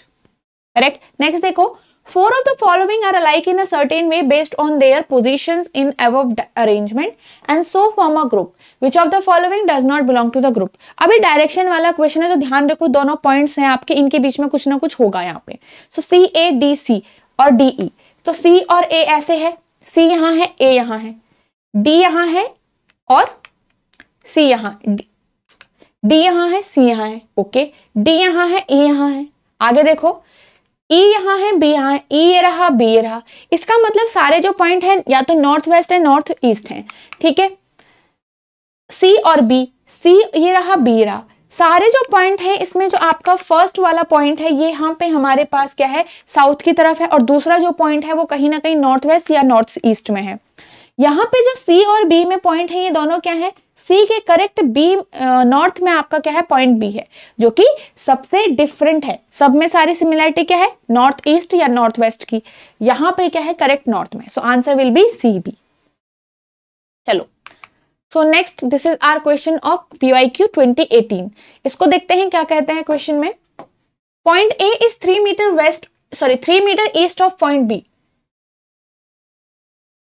करेक्ट नेक्स्ट देखो four of the following are alike in a certain way based on their position in above arrangement and so form a group which of the following does not belong to the group अभी direction वाला question है तो ध्यान रखो दोनों points हैं आपके इनके बीच में कुछ ना कुछ होगा यहाँ पे सो सी ए डी सी और डी ई e. तो सी और ए ऐसे है सी यहाँ है ए यहाँ है डी यहाँ है और सी यहां डी यहां है सी यहां है ओके डी यहां है ई यहां है आगे देखो ई यहां है बी यहां है ई ये रहा बी ये रहा इसका मतलब सारे जो पॉइंट है या तो नॉर्थ वेस्ट है नॉर्थ ईस्ट है ठीक है सी और बी सी ये रहा बी रहा सारे जो पॉइंट है इसमें जो आपका फर्स्ट वाला पॉइंट है ये यहाँ पे हमारे पास क्या है साउथ की तरफ है और दूसरा जो पॉइंट है वो कहीं ना कहीं नॉर्थ वेस्ट या नॉर्थ ईस्ट में है यहाँ पे जो सी और बी में पॉइंट है ये दोनों क्या है सी के करेक्ट बी नॉर्थ में आपका क्या है पॉइंट बी है जो कि सबसे डिफरेंट है सब में सारी सिमिलरिटी क्या है नॉर्थ ईस्ट या नॉर्थ वेस्ट की यहां पे क्या है करेक्ट नॉर्थ में so answer will be C B चलो so next this is our question of PYQ 2018 इसको देखते हैं क्या कहते हैं क्वेश्चन में point A is three metre west sorry three metre east of point B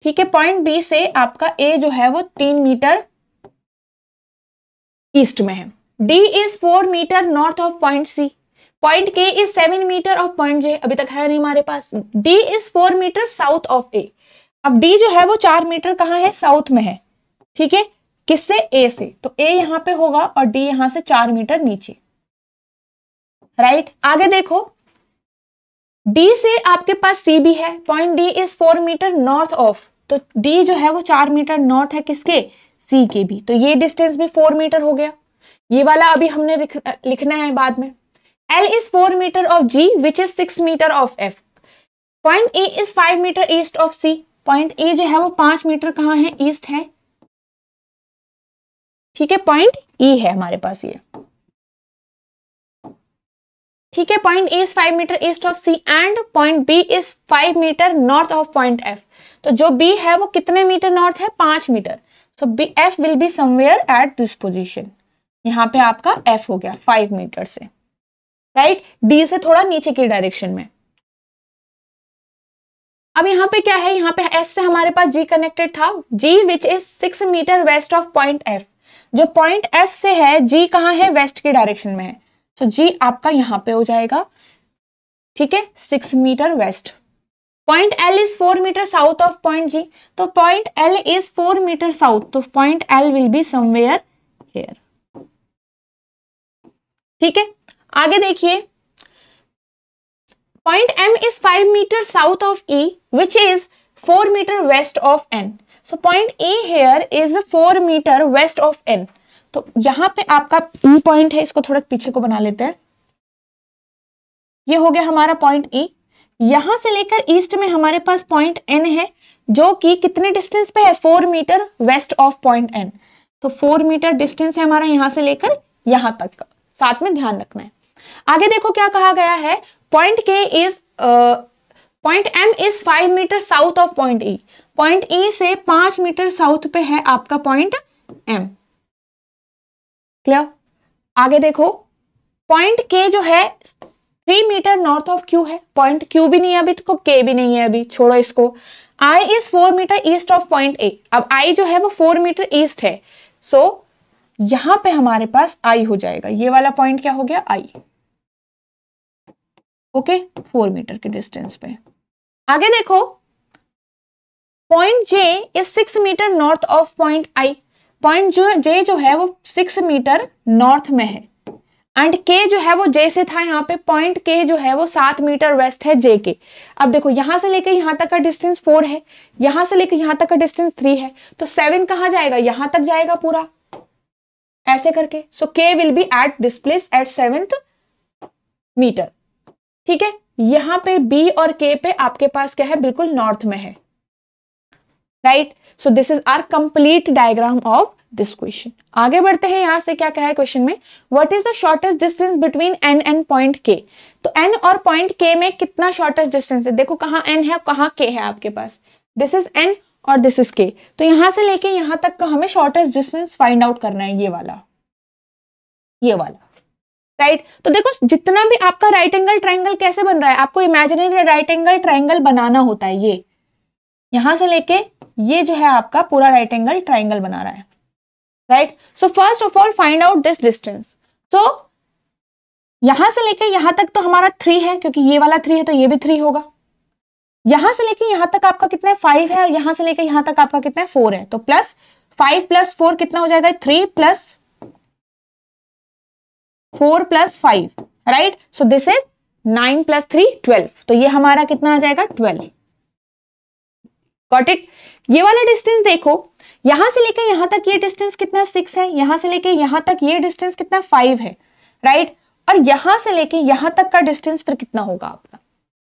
ठीक है पॉइंट बी से आपका ए जो है वो तीन मीटर ईस्ट में है D is four metre north of point C point K is seven metre of point J अभी तक है नहीं हमारे पास D is four metre south of A अब डी जो है वो चार मीटर कहाँ है साउथ में है ठीक है किससे ए से तो ए यहां पे होगा और डी यहां से चार मीटर नीचे राइट right? आगे देखो डी से आपके पास सी भी है point D is four metre north of तो डी जो है वो चार मीटर नॉर्थ है किसके सी के बी तो ये डिस्टेंस भी फोर मीटर हो गया ये वाला अभी हमने लिखना है बाद में L is four metre of G which is six metre of F point A is five metre east of C point A जो है वो पांच मीटर कहाँ है ईस्ट है ठीक है पॉइंट ई है हमारे पास ये ठीक है point A is five metre east of C and point B is five metre north of point F तो जो बी है वो कितने मीटर नॉर्थ है पांच metre so B F will be somewhere at this position यहाँ पे आपका एफ हो गया फाइव मीटर से राइट right? डी से थोड़ा नीचे के डायरेक्शन में अब यहाँ पे क्या है यहाँ पे एफ से हमारे पास जी कनेक्टेड था G which is six metre west of point F जो पॉइंट एफ से है जी कहाँ है वेस्ट के डायरेक्शन में है सो so, जी आपका यहाँ पे हो जाएगा ठीक है six metre west point L is four metre south of point G तो point L is four metre south तो point L will be somewhere here ठीक है आगे देखिए point M is five metre south of E which is four metre west of N so point E here is four metre west of N तो यहां पे आपका ई e point है इसको थोड़ा पीछे को बना लेते हैं ये हो गया हमारा पॉइंट ई e. यहां से लेकर ईस्ट में हमारे पास पॉइंट एन है जो कि कितने डिस्टेंस पे है four metre west of point N तो फोर मीटर डिस्टेंस है हमारा यहां से लेकर यहां तक का साथ में ध्यान रखना है आगे देखो क्या कहा गया है point K is point M is five metre south of point E point E से पांच मीटर साउथ पे है आपका पॉइंट एम क्लियर आगे देखो पॉइंट के जो है three metre north of Q है पॉइंट क्यू भी नहीं है अभी तो के भी नहीं है अभी छोड़ो इसको I is four metre east of point A अब आई जो है वो फोर मीटर ईस्ट है सो so, यहां पे हमारे पास आई हो जाएगा ये वाला पॉइंट क्या हो गया आई ओके फोर मीटर के डिस्टेंस पे आगे देखो point J is six metre north of point I point जो जे जो है वो सिक्स मीटर नॉर्थ में है एंड के जो है वो जे से था यहाँ पे पॉइंट के जो है वो सात मीटर वेस्ट है जे के अब देखो यहां से लेकर यहां तक का डिस्टेंस फोर है यहां से लेकर यहां तक का डिस्टेंस थ्री है तो सेवन कहां जाएगा यहां तक जाएगा पूरा ऐसे करके so K will be at this place at seventh metre ठीक है यहां पे बी और के पे आपके पास क्या है बिल्कुल नॉर्थ में है right so this is our complete diagram of this question आगे बढ़ते हैं यहां से क्या कहा है क्वेश्चन में what is the shortest distance between N and point K तो एन और पॉइंट के में कितना शॉर्टेस्ट डिस्टेंस है देखो कहाँ एन है कहाँ के है आपके पास दिस इज एन और दिस इज के तो यहां से लेके यहां तक का हमें शॉर्टेस्ट डिस्टेंस फाइंड आउट करना है ये वाला ये वाला राइट right? तो देखो जितना भी आपका राइट एंगल ट्राइंगल कैसे बन रहा है आपको इमेजिनरी राइट एंगल ट्राइंगल बनाना होता है ये यहां से लेके ये जो है आपका पूरा राइट एंगल ट्राइंगल बना रहा है right so first of all find out this distance so यहां से लेके यहां तक तो हमारा थ्री है क्योंकि ये वाला थ्री है तो ये भी थ्री होगा यहां से लेके यहां तक आपका कितना फाइव है और यहां से लेके यहां तक आपका कितना फोर है तो प्लस फाइव प्लस फोर कितना हो जाएगा three plus four plus five right so this is nine plus three twelve तो ये हमारा कितना आ जाएगा ट्वेल्व गॉट इट ये वाला डिस्टेंस देखो यहां से लेकर यहां तक ये डिस्टेंस कितना सिक्स है यहां से लेकर यहां तक ये डिस्टेंस कितना फाइव है राइट और यहां से लेके यहां तक का डिस्टेंस फिर कितना होगा आपका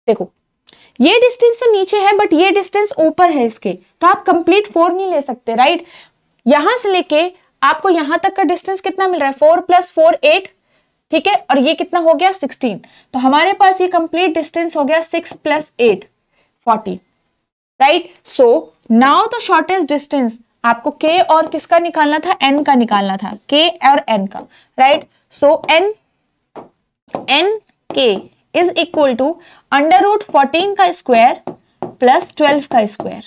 देखो ये डिस्टेंस तो नीचे है बट ये डिस्टेंस ऊपर है इसके तो आप कंप्लीट फोर नहीं ले सकते राइट यहां से लेके आपको यहां तक का डिस्टेंस कितना मिल रहा है फोर प्लस फोर एट ठीक है और ये कितना हो गया सिक्सटीन तो हमारे पास ये कंप्लीट डिस्टेंस हो गया six plus eight forty right so now the shortest distance आपको के और किसका निकालना था एन का निकालना था के और एन का right so N N K is equal to under root fourteen का स्क्वायर प्लस ट्वेल्व का स्क्वायर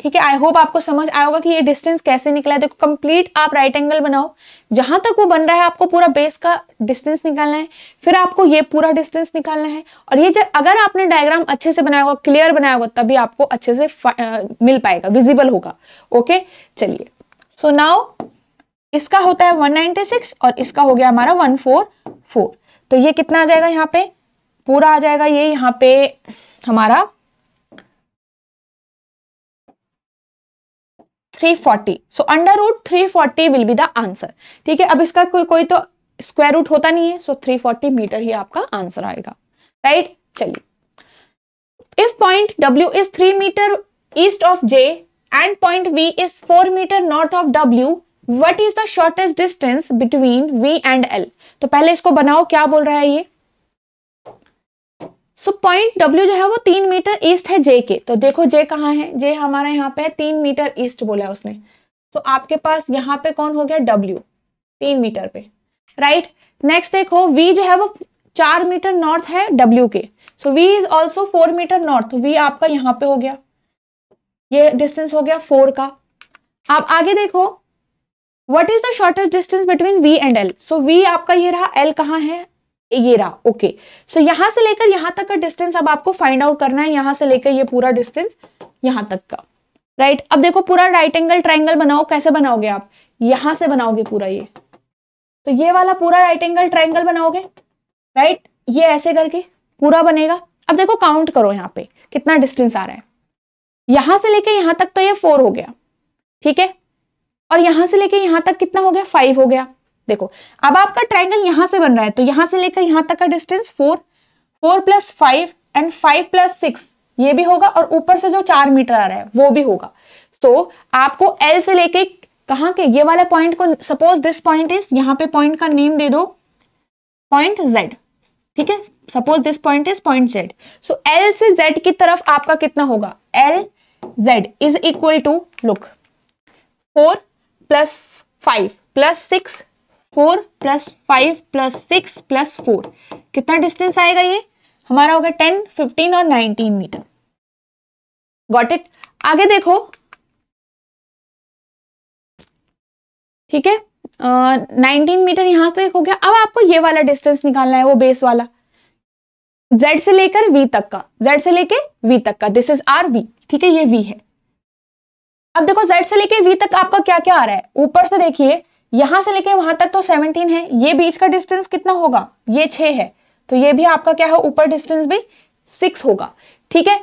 ठीक है आई होप आपको समझ आया होगा कि ये डिस्टेंस कैसे निकला है देखो कंप्लीट आप राइट एंगल बनाओ जहां तक वो बन रहा है आपको पूरा बेस का डिस्टेंस निकालना है फिर आपको ये पूरा डिस्टेंस निकालना है और ये जब अगर आपने डायग्राम अच्छे से बनाया होगा क्लियर बनाया होगा तभी आपको अच्छे से आ, मिल पाएगा विजिबल होगा ओके चलिए सो नाउ इसका होता है वन और इसका हो गया हमारा वन तो ये कितना आ जाएगा यहाँ पे पूरा आ जाएगा ये यहाँ पे हमारा 340 so under root three will be the answer ठीक है अब इसका को, कोई तो स्क्वायर रूट होता नहीं है सो so 340 मीटर ही आपका आंसर आएगा राइट right? चलिए if point W is three metre east of J and point V is four metre north of W what is the shortest distance between V and L तो पहले इसको बनाओ क्या बोल रहा है ये सो पॉइंट डब्ल्यू जो है वो तीन मीटर ईस्ट है जे के तो देखो जे कहाँ है जे हमारे यहाँ पे है तीन मीटर ईस्ट बोला है उसने तो so, आपके पास यहाँ पे कौन हो गया डब्ल्यू तीन मीटर पे राइट right? नेक्स्ट देखो वी जो है वो चार मीटर नॉर्थ है डब्ल्यू के so V is also four metre north V आपका यहाँ पे हो गया ये डिस्टेंस हो गया फोर का आप आगे देखो what is the shortest distance between V and L so V आपका ये रहा एल कहाँ है ये रहा ओके सो यहां से लेकर यहां तक का डिस्टेंस अब आपको फाइंड आउट करना है यहां से लेकर ये पूरा डिस्टेंस यहां तक का राइट right? अब देखो पूरा राइट एंगल ट्राइंगल बनाओ कैसे बनाओगे आप यहां से बनाओगे पूरा ये तो ये वाला पूरा राइट एंगल ट्राइंगल बनाओगे राइट right? ये ऐसे करके पूरा बनेगा अब देखो काउंट करो यहाँ पे कितना डिस्टेंस आ रहा है यहां से लेके यहां तक तो ये फोर हो गया ठीक है और यहां से लेके यहां तक कितना हो गया फाइव हो गया देखो अब आपका ट्राइंगल यहां से बन रहा है तो यहां से लेकर यहां तक का distance four four plus five and five plus six ये भी होगा और ऊपर से जो चार मीटर आ रहा है वो भी होगा तो so, आपको एल से लेके कहा के ये वाले पॉइंट को सपोज दिस पॉइंट इज यहाँ पे पॉइंट का नेम दे दो पॉइंट जेड ठीक है suppose this point is point Z so L से जेड की तरफ आपका कितना होगा L Z is equal to look four plus five plus six four plus five plus six plus four कितना डिस्टेंस आएगा ये हमारा होगा टेन फिफ्टीन और नाइनटीन मीटर गॉट इट आगे देखो ठीक है नाइनटीन मीटर यहां से हो गया अब आपको ये वाला डिस्टेंस निकालना है वो बेस वाला z से लेकर v तक का z से लेके v तक का दिस इज आर वी ठीक है ये v है अब देखो z से लेके v तक आपका क्या क्या आ रहा है ऊपर से देखिए यहां से लेके वहां तक तो 17 है ये बीच का डिस्टेंस कितना होगा ये छह है तो ये भी आपका क्या है ऊपर डिस्टेंस भी सिक्स होगा ठीक है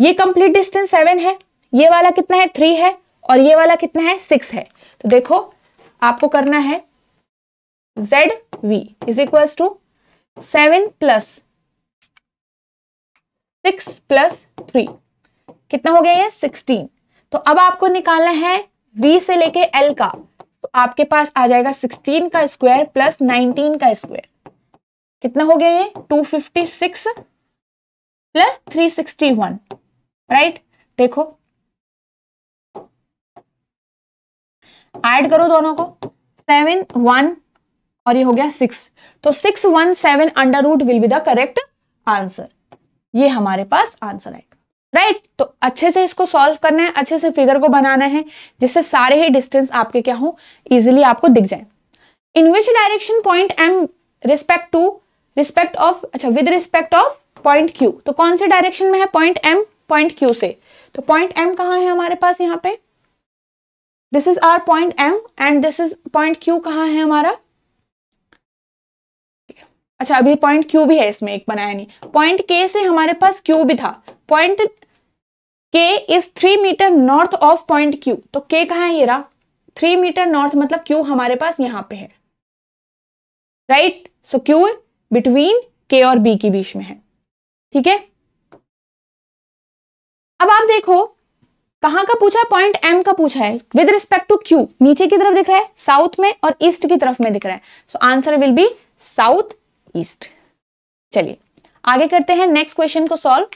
ये कंप्लीट डिस्टेंस सेवन है ये वाला कितना है थ्री है और ये वाला कितना है सिक्स है तो देखो आपको करना है Z V is equal to seven plus six plus three कितना हो गया ये सिक्सटीन तो अब आपको निकालना है वी से लेके एल का तो आपके पास आ जाएगा सिक्सटीन का स्क्वायर प्लस नाइनटीन का स्क्वायर कितना हो गया ये two fifty six plus three sixty one right देखो ऐड करो दोनों को सेवन वन और ये हो गया सिक्स तो six one seven under root will be the correct answer ये हमारे पास आंसर आएगा राइट right? तो अच्छे से इसको सॉल्व करना है अच्छे से फिगर को बनाना है जिससे सारे ही डिस्टेंस आपके क्या हो इजिली आपको दिख जाए in which direction point M respect to respect of अच्छा with respect of point Q तो कौन से डायरेक्शन में है पॉइंट एम पॉइंट क्यू से तो पॉइंट एम कहाँ है हमारे पास यहाँ पे this is our point M and this is point Q कहाँ है हमारा अच्छा अभी पॉइंट क्यू भी है इसमें एक बनाया नहीं पॉइंट के से हमारे पास क्यू भी था point K is three metre north of point Q तो के कहा है ये रहा थ्री मीटर नॉर्थ मतलब क्यू हमारे पास यहां पे है राइट सो क्यू बिटवीन के और बी के बीच में है ठीक है अब आप देखो कहां का पूछा है पॉइंट एम का पूछा है विद रिस्पेक्ट टू क्यू नीचे की तरफ दिख रहा है साउथ में और ईस्ट की तरफ में दिख रहा है so answer will be south east चलिए आगे करते हैं नेक्स्ट क्वेश्चन को solve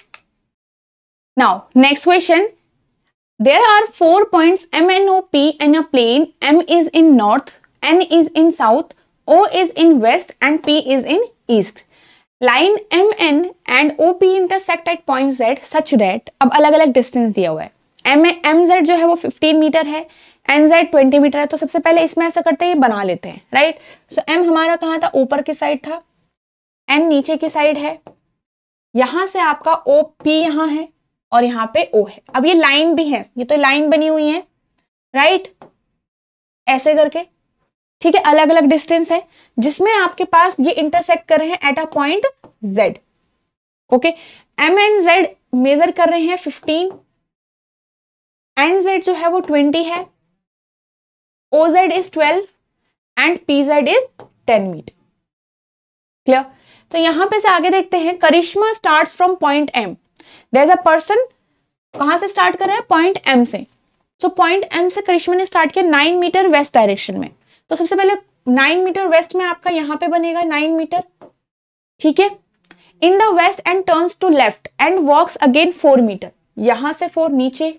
Now, next question. There are four points M n O P in a plane. M is in north, N is in south, O is in west and P is in east. Line M N and O P intersect at point Z such that अब अलग अलग distance दिया हुआ है M M Z जो है वो 15 metre है एन जेड ट्वेंटी मीटर है तो सबसे पहले इसमें ऐसा करते हैं बना लेते हैं राइट सो एम हमारा कहाँ था ऊपर की साइड था एन नीचे की साइड है यहां से आपका ओ पी यहाँ है और यहाँ पे ओ है अब ये लाइन भी है ये तो लाइन बनी हुई है राइट ऐसे करके ठीक है अलग अलग डिस्टेंस है जिसमें आपके पास ये इंटरसेक्ट कर रहे हैं at a point Z okay M and Z measure कर रहे हैं फिफ्टीन एन जेड जो है वो ट्वेंटी है O Z is twelve and P Z is ten metre clear तो यहां पे से आगे देखते हैं Karishma starts from point M there a person कहाँ से स्टार्ट कर रहे हैं पॉइंट एम से सो पॉइंट एम से करिश्मा ने स्टार्ट किया नाइन मीटर वेस्ट डायरेक्शन में तो सबसे पहले नाइन मीटर वेस्ट में आपका यहां पे बनेगा नाइन मीटर ठीक है in the west and turns to left and walks again four metre यहां से फोर नीचे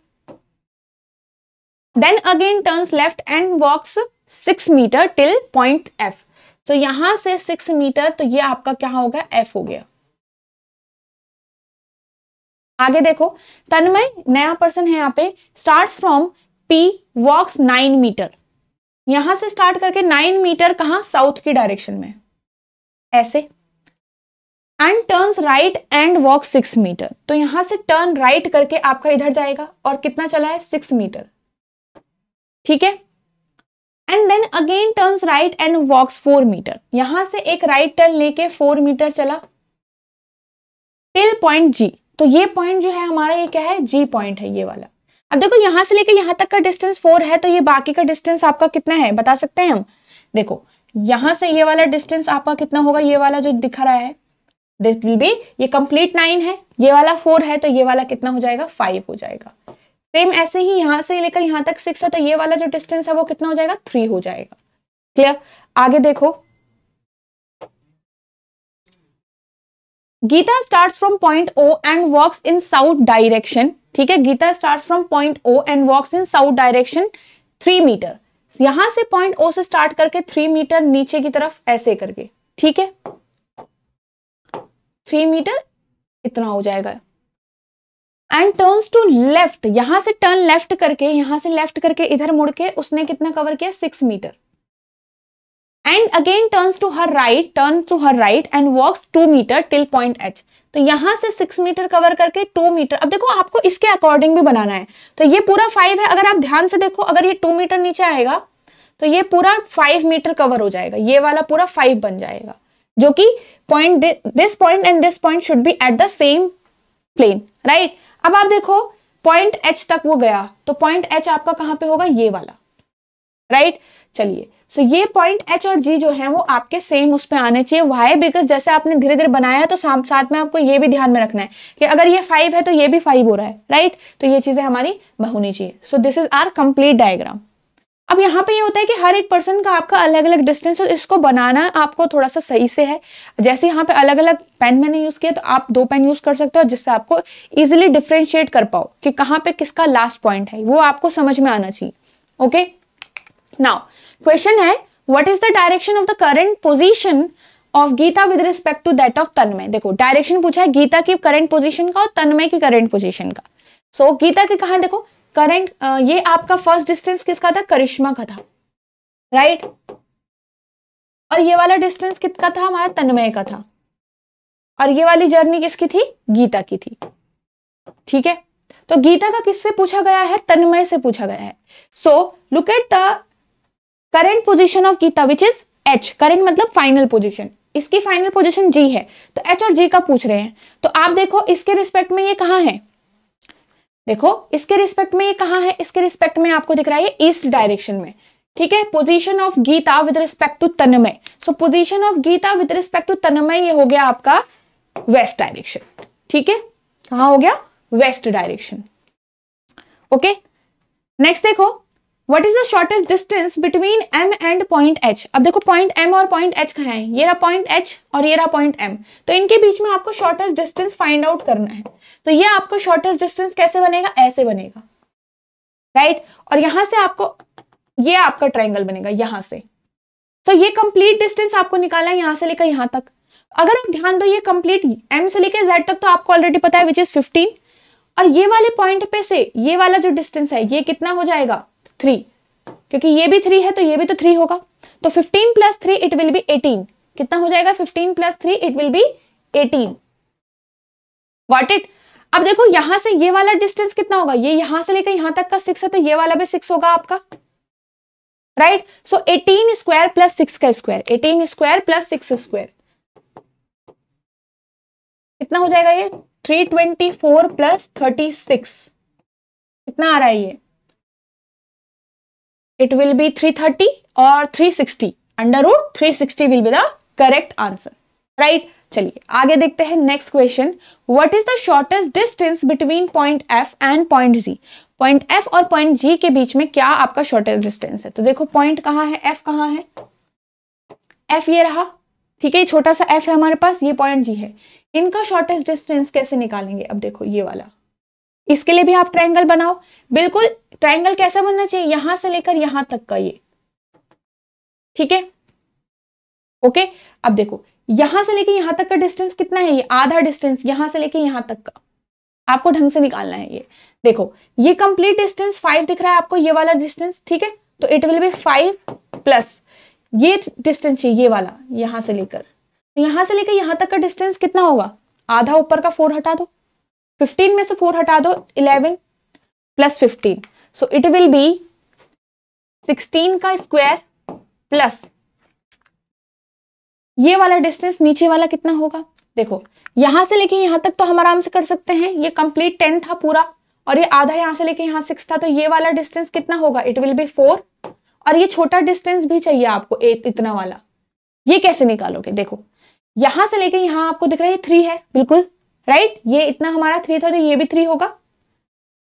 then again turns left and walks six metre till point F तो यहां से सिक्स मीटर तो ये आपका क्या होगा एफ हो गया आगे देखो तन्मय नया पर्सन है यहाँ पे start from P walks nine metre यहां से स्टार्ट करके नाइन मीटर कहा साउथ की डायरेक्शन में ऐसे and turn right and walk six metre तो यहां से टर्न राइट right करके आपका इधर जाएगा और कितना चला है सिक्स मीटर ठीक है and then again turn right and walks four metre यहां से एक राइट right टर्न लेके फोर मीटर चला टिल पॉइंट जी तो ये पॉइंट जो है हमारा ये क्या है जी पॉइंट है ये वाला अब देखो यहां से लेकर यहां तक का डिस्टेंस फोर है तो ये बाकी का डिस्टेंस आपका कितना है बता सकते हैं हम देखो यहां से ये वाला डिस्टेंस आपका कितना होगा ये वाला जो दिखा रहा है दिस विल बी ये कंप्लीट नाइन है ये वाला फोर है तो ये वाला कितना हो जाएगा फाइव हो जाएगा सेम ऐसे ही यहां से लेकर यहां तक सिक्स है तो ये वाला जो डिस्टेंस है वो कितना हो जाएगा थ्री हो जाएगा क्लियर आगे देखो Geeta start from point O and walks in south direction ठीक है Geeta start from point O and walks in south direction three metre यहां से पॉइंट ओ से स्टार्ट करके थ्री मीटर नीचे की तरफ ऐसे करके ठीक है थ्री मीटर इतना हो जाएगा एंड टर्न टू लेफ्ट यहां से टर्न लेफ्ट करके यहां से लेफ्ट करके इधर मुड़ के उसने कितना कवर किया six metre and again turn to her right turn to her right and walks two metre till point H तो यहां से सिक्स मीटर कवर करके टू मीटर अब देखो आपको इसके अकॉर्डिंग भी बनाना है तो ये पूरा फाइव है अगर आप ध्यान से देखो अगर ये टू मीटर नीचे आएगा तो ये पूरा फाइव मीटर कवर हो जाएगा ये वाला पूरा फाइव बन जाएगा जो कि point this point and this point should be at the same plane right अब आप देखो पॉइंट एच तक वो गया तो पॉइंट एच आपका कहां पे होगा ये वाला राइट right? चलिए सो so ये पॉइंट एच और जी जो है वो आपके सेम उस पर आने चाहिए वाई बिकॉज जैसे आपने धीरे धीरे बनाया है तो साथ में आपको ये भी ध्यान में रखना है कि अगर ये फाइव है तो ये भी फाइव हो रहा है राइट right? तो ये चीज़ें हमारी बहुनी चाहिए so this is our complete diagram अब यहाँ पे ये यह होता है कि हर एक पर्सन का आपका अलग अलग डिस्टेंस है इसको बनाना आपको थोड़ा सा सही से है जैसे यहाँ पे अलग अलग पेन मैंने यूज़ किया तो आप दो पेन यूज़ कर सकते हो जिससे आपको इजीली डिफ्रेंशिएट कर पाओ कि कहाँ पे किसका लास्ट पॉइंट है वो आपको समझ में आना चाहिए ओके नाउ क्वेश्चन है what is the direction of the current position of Geeta with respect to that of Tanmay देखो डायरेक्शन पूछा है गीता की करंट पोजीशन का और तन्मय की करंट पोजीशन का सो so, गीता के कहा देखो करंट ये आपका फर्स्ट डिस्टेंस किसका था करिश्मा का था राइट right? और ये वाला डिस्टेंस कितना था हमारा तन्मय का था और ये वाली जर्नी किसकी थी गीता की थी ठीक है तो गीता का किससे पूछा गया है तन्मय से पूछा गया है so look at the current position of Geeta which is H current मतलब फाइनल पोजिशन इसकी फाइनल पोजिशन जी है तो एच और जी का पूछ रहे हैं तो आप देखो इसके रिस्पेक्ट में ये कहा है देखो इसके रिस्पेक्ट में ये कहा है इसके रिस्पेक्ट में आपको दिख रहा है ईस्ट डायरेक्शन में ठीक है position of Geeta with respect to Tanmay so position of Geeta with respect to Tanmay ये हो गया आपका वेस्ट डायरेक्शन ठीक है कहा हो गया वेस्ट डायरेक्शन ओके नेक्स्ट देखो what is the shortest distance between M and point H अब देखो पॉइंट एम और पॉइंट एच कहा है ये रहा पॉइंट एच और ये रहा पॉइंट एम तो इनके बीच में आपको शॉर्टेस्ट डिस्टेंस फाइंड आउट करना है तो ये आपको शॉर्टेस्ट डिस्टेंस कैसे बनेगा ऐसे बनेगा राइट right? और यहां से आपको ये आपका ट्राइंगल बनेगा यहां से सो so ये कंप्लीट डिस्टेंस आपको निकाला है यहां से लेकर यहां तक अगर आप ध्यान दो ये कंप्लीट एम से लेकर जेड तक तो आपको ऑलरेडी पता है विच इज फिफ्टीन और ये वाले पॉइंट पे से ये वाला जो डिस्टेंस है ये कितना हो जाएगा थ्री क्योंकि ये भी थ्री है तो ये भी तो थ्री होगा तो fifteen plus three it will be eighteen कितना हो जाएगा fifteen plus three it will be eighteen what it अब देखो यहां से ये वाला डिस्टेंस कितना होगा ये यहां से लेकर यहां तक का सिक्स है तो ये वाला भी सिक्स होगा आपका right so eighteen square plus six का square eighteen square plus six square कितना हो जाएगा ये three twenty four plus thirty six कितना आ रहा है ये it will be 330 और 360 under root three sixty will be the correct answer right चलिए आगे देखते हैं next question what is the shortest distance between point F and point G point F और पॉइंट जी के बीच में क्या आपका शॉर्टेस्ट डिस्टेंस है तो देखो पॉइंट कहाँ है एफ कहाँ है एफ ये रहा ठीक है छोटा सा एफ है हमारे पास ये पॉइंट जी है इनका शॉर्टेस्ट डिस्टेंस कैसे निकालेंगे अब देखो ये वाला इसके लिए भी आप ट्रायंगल बनाओ बिल्कुल ट्राइंगल कैसा बनना चाहिए यहां से लेकर यहां तक का ये ठीक है ओके अब देखो यहां से लेकर यहां तक का डिस्टेंस कितना है ये आधा डिस्टेंस यहां से लेकर यहां तक का आपको ढंग से निकालना है ये देखो ये कंप्लीट डिस्टेंस फाइव दिख रहा है आपको ये वाला डिस्टेंस ठीक है तो it will be five plus ये डिस्टेंस चाहिए ये वाला यहां से लेकर तो यहां से लेकर यहां तक का डिस्टेंस कितना होगा आधा ऊपर का फोर हटा दो फिफ्टीन में से फोर हटा दो eleven plus fifteen so it will be 16 का स्क्वायर प्लस ये वाला डिस्टेंस नीचे वाला कितना होगा देखो यहां से लेके यहां तक तो हम आराम से कर सकते हैं ये कंप्लीट टेन था पूरा और ये आधा यहां से लेके यहां सिक्स था तो ये वाला डिस्टेंस कितना होगा इट विल बी फोर और ये छोटा डिस्टेंस भी चाहिए आपको एक इतना वाला ये कैसे निकालोगे देखो यहां से लेके यहां आपको दिख रहा है थ्री है बिल्कुल राइट ये इतना हमारा थ्री था तो ये भी थ्री होगा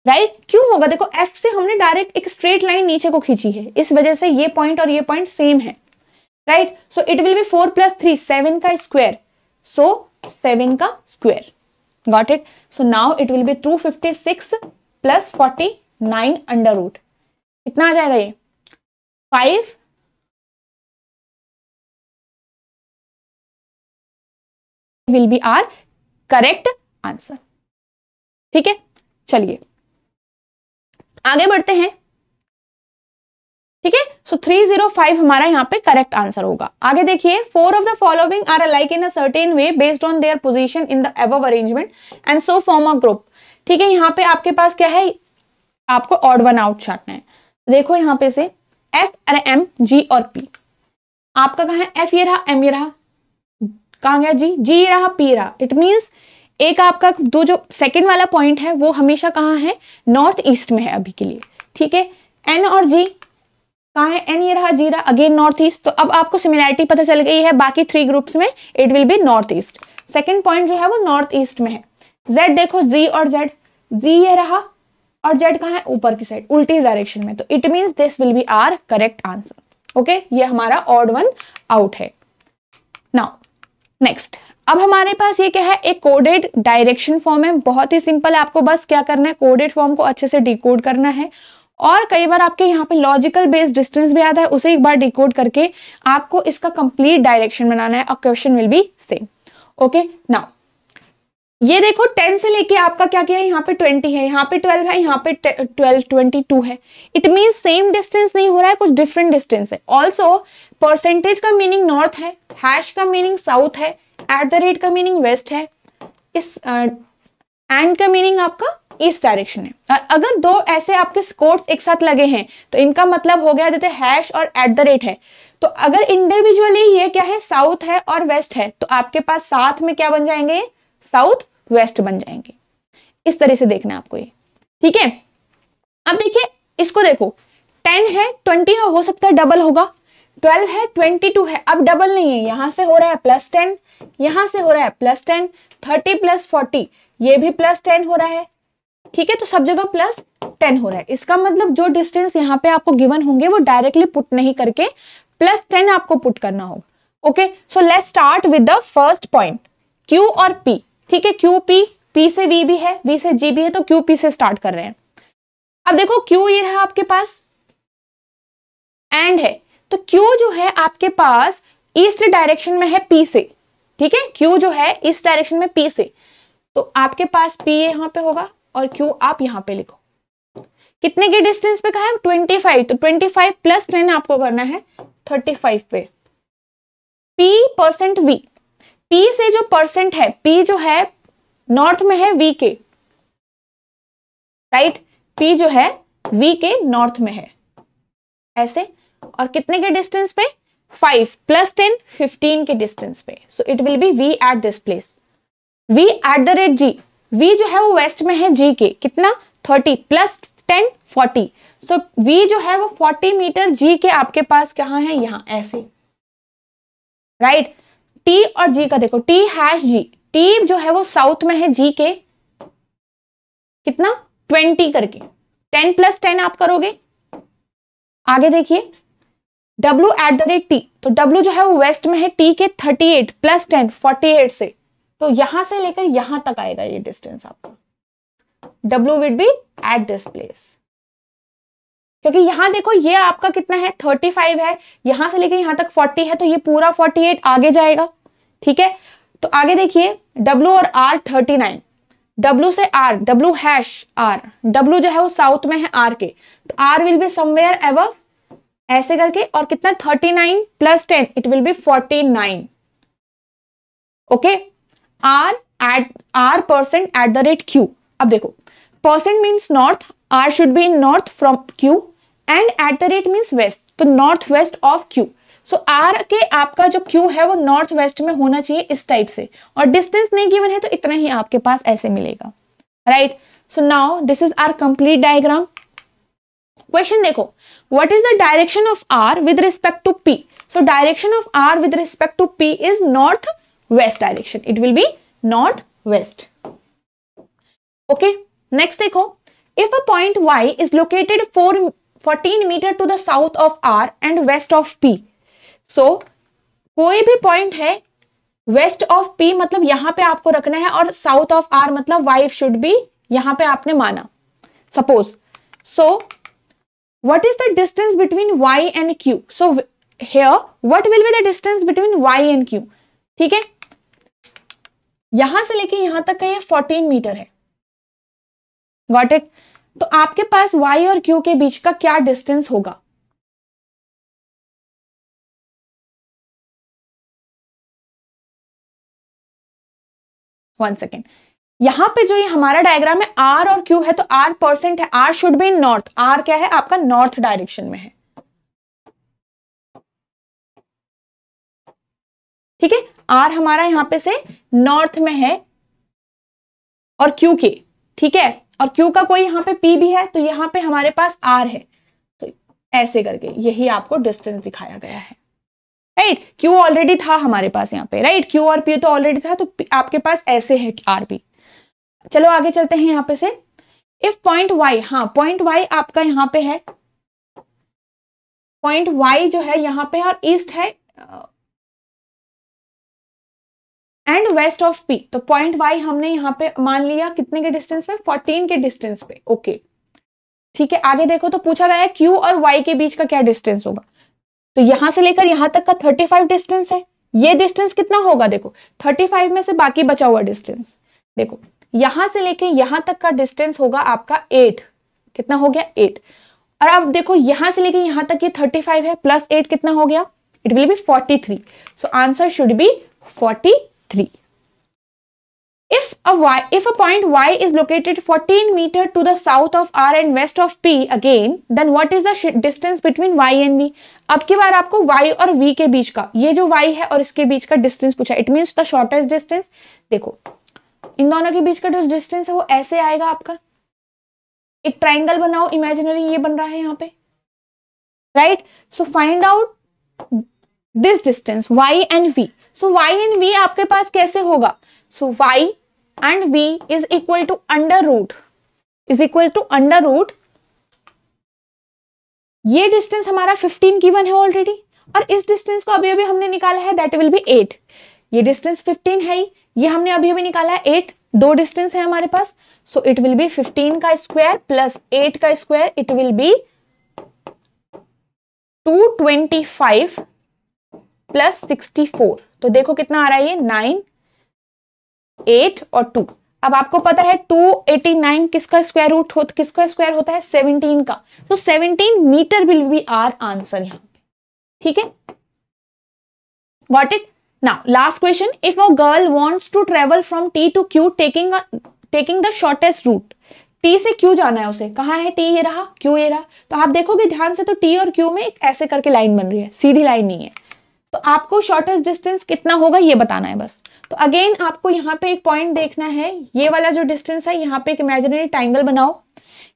राइट right? क्यों होगा देखो एफ से हमने डायरेक्ट एक स्ट्रेट लाइन नीचे को खींची है इस वजह से ये पॉइंट और ये पॉइंट सेम है right so it will be four plus three seven का स्क्वायर सो सेवन का square got it so now it will be two fifty six plus forty nine under root कितना आ जाएगा ये five will be our correct answer ठीक है चलिए आगे बढ़ते हैं ठीक है सो थ्री जीरो फाइव हमारा यहाँ पे करेक्ट आंसर होगा आगे देखिए four of the following are alike in certain way based on their position in the above arrangement and so form a group ठीक है यहाँ पे आपके पास क्या है आपको ऑड वन आउट छाटना है देखो यहाँ पे से एफ और एम जी और पी आपका कहा है एफ ये रहा एम ये रहा कहा गया जी जी रहा पी रहा इट मीन्स एक आपका दो जो सेकेंड वाला पॉइंट है वो हमेशा कहाँ है नॉर्थ ईस्ट में है अभी के लिए ठीक है एन और जी कहा है एन ये रहा रहा अगेन नॉर्थ ईस्ट तो अब आपको सिमिलैरिटी पता चल गई है बाकी थ्री ग्रुप्स में it will be north east second point जो है वो नॉर्थ ईस्ट में है जेड देखो जी और जेड जी ये रहा और जेड कहा है ऊपर की साइड उल्टी डायरेक्शन में तो it mean this will be our correct answer okay ये हमारा ऑर्ड वन आउट है नाउ नेक्स्ट अब हमारे पास ये क्या है एक कोडेड डायरेक्शन फॉर्म है बहुत ही सिंपल है आपको बस क्या करना है कोडेड फॉर्म को अच्छे से डिकोड करना है और कई बार आपके यहाँ पे लॉजिकल बेस्ड डिस्टेंस भी आता है उसे एक बार डिकोड करके आपको इसका कंप्लीट डायरेक्शन बनाना है और question will be same okay now ये देखो टेन से लेके आपका क्या किया यहाँ पे ट्वेंटी है यहाँ पे ट्वेल्व है यहाँ पे ट्वेल्व ट्वेंटी टू है इट मीन सेम डिस्टेंस नहीं हो रहा है कुछ डिफरेंट डिस्टेंस है ऑल्सो परसेंटेज का मीनिंग नॉर्थ है हैश का मीनिंग साउथ है एट द रेट का मीनिंग वेस्ट है इस एंड uh, का मीनिंग आपका ईस्ट डायरेक्शन है और अगर दो ऐसे आपके स्कोर्स एक साथ लगे हैं तो इनका मतलब हो गया जैसे हैश और एट द रेट है तो अगर इंडिविजुअली ये क्या है साउथ है और वेस्ट है तो आपके पास साथ में क्या बन जाएंगे साउथ वेस्ट बन जाएंगे इस तरह से देखना आपको ये ठीक है अब देखिए इसको देखो टेन है ट्वेंटी हो सकता है डबल होगा 12 है ट्वेंटी टू है अब डबल नहीं है यहां से हो रहा है प्लस टेन यहां से हो रहा है plus ten thirty plus forty ये भी प्लस टेन हो रहा है ठीक है तो सब जगह प्लस टेन हो रहा है इसका मतलब जो डिस्टेंस यहाँ पे आपको गिवन होंगे वो डायरेक्टली पुट नहीं करके प्लस टेन आपको पुट करना होगा okay so let start with the first point Q और पी ठीक है क्यू पी पी से वी भी है वी से जी भी है तो क्यू पी से स्टार्ट कर रहे हैं अब देखो क्यू ये रहा आपके पास एंड है तो क्यू जो है आपके पास ईस्ट डायरेक्शन में है पी से ठीक है क्यू जो है इस डायरेक्शन में पी से तो आपके पास पी यहां पे होगा और क्यू आप यहां पे लिखो कितने के डिस्टेंस पे कहा है 25 तो 25 प्लस 10 आपको करना है 35 पे P परसेंट वी पी से जो परसेंट है पी जो है नॉर्थ में है वी के राइट पी जो है वी के नॉर्थ में है ऐसे और कितने के डिस्टेंस पे फाइव प्लस टेन फिफ्टीन के डिस्टेंस पे so it will be V at this place V at the rate G V जो है वो वेस्ट में है जी के कितना thirty plus ten forty so V जो है वो फोर्टी मीटर जी के आपके पास कहाँ है यहाँ ऐसे राइट right? टी और जी का देखो टी हैश जी टी जो है वो साउथ में है जी के कितना ट्वेंटी करके टेन प्लस टेन आप करोगे आगे देखिए W at the rate T तो डब्ल्यू जो है वो वेस्ट में है टी के thirty eight plus ten forty eight से तो यहां से लेकर यहां तक आएगा ये डिस्टेंस आपका W will be at this place क्योंकि यहां देखो ये आपका कितना है 35 है यहां से लेकर यहां तक 40 है तो ये पूरा 48 आगे जाएगा ठीक है तो आगे देखिए W और R 39 डब्ल्यू से R W hash R W जो है वो साउथ में है R के तो R will be somewhere ever ऐसे करके और कितना thirty nine plus ten it will be forty nine okay R at R percent at the rate Q अब देखो percent means north R should be in north from Q and at the rate means west तो north west of Q so R के आपका जो Q है वो north west में होना चाहिए इस टाइप से और डिस्टेंस नहीं गिवन है तो इतना ही आपके पास ऐसे मिलेगा right so now this is our complete diagram question देखो what is the direction of R with respect to P so direction of R with respect to P is north west direction it will be north west okay next देखो if a point Y is located four fourteen meter to the south of R and west of P so कोई भी point है waste of P मतलब यहां पे आपको रखना है और साउथ ऑफ आर मतलब y शुड बी यहां पे आपने माना suppose so what is the distance between y and q so here what will be the distance between y and q theek hai yahan se leke yahan tak ka ye 14 meter hai got it to aapke paas y aur q ke beech ka kya distance hoga one second यहाँ पे जो ये हमारा diagram है are और Q है तो R percent है R should be in north R क्या है आपका नॉर्थ डायरेक्शन में है ठीक है आर हमारा यहां पे से नॉर्थ में है और क्यू के ठीक है और क्यू का कोई यहां पे पी भी है तो यहां पे हमारे पास आर है तो ऐसे करके यही आपको डिस्टेंस दिखाया गया है राइट क्यू ऑलरेडी था हमारे पास यहाँ पे राइट क्यू और पी तो ऑलरेडी था तो आपके पास ऐसे है आर पी चलो आगे चलते हैं यहां पे से इफ पॉइंट वाई हाँ पॉइंट वाई आपका यहां पे है पॉइंट वाई जो है यहाँ पे और ईस्ट है एंड वेस्ट ऑफ पी तो पॉइंट वाई हमने यहाँ पे मान लिया कितने के डिस्टेंस पे 14 के डिस्टेंस पे ओके ठीक है आगे देखो तो पूछा गया है क्यू और वाई के बीच का क्या डिस्टेंस होगा तो यहां से लेकर यहां तक का 35 डिस्टेंस है ये डिस्टेंस कितना होगा देखो 35 में से बाकी बचा हुआ डिस्टेंस देखो यहां से लेके यहां तक का डिस्टेंस होगा आपका एट कितना हो गया एट और अब देखो यहां से लेके यहां तक ये थर्टी फाइव है प्लस एट कितना हो गया it will be forty three so answer should be forty three If a y, if a point y is located 14 meter to the south of r and west of p again, then what is the distance between y and v? अब की बार आपको y और v के बीच का ये जो y है और इसके बीच का डिस्टेंस पूछा it means the shortest distance देखो इन दोनों के बीच का जो डिस्टेंस है वो ऐसे आएगा आपका एक ट्राइंगल बनाओ इमेजिनरी ये बन रहा है यहाँ पे right so find out this distance Y and V so Y and V आपके पास कैसे होगा so Y and V is equal to under root is equal to under root ये डिस्टेंस हमारा 15 गिवन है ऑलरेडी और इस डिस्टेंस को अभी अभी हमने निकाला है दैट विल बी एट ये डिस्टेंस 15 है ही ये हमने अभी अभी निकाला है 8 दो डिस्टेंस है हमारे पास सो इट विल बी 15 का स्क्वायर प्लस 8 का square it will be 225 plus 64 तो देखो कितना आ रहा है ये 9 8 और 2 अब आपको पता है 289 किसका स्क्वायर रूट हो किसका स्क्वायर होता है 17 का so so 17 meter will be our answer यहां ठीक है what it Now, last question. If a girl wants to travel from T to Q taking a, taking the shortest route, T से Q जाना है उसे कहा है T ये रहा Q ये रहा तो आप देखोगे ध्यान से तो T और Q में एक ऐसे करके लाइन बन रही है सीधी लाइन नहीं है तो आपको शॉर्टेस्ट डिस्टेंस कितना होगा ये बताना है बस तो अगेन आपको यहाँ पे एक पॉइंट देखना है ये वाला जो डिस्टेंस है यहाँ पे एक इमेजिनरी ट्राइंगल बनाओ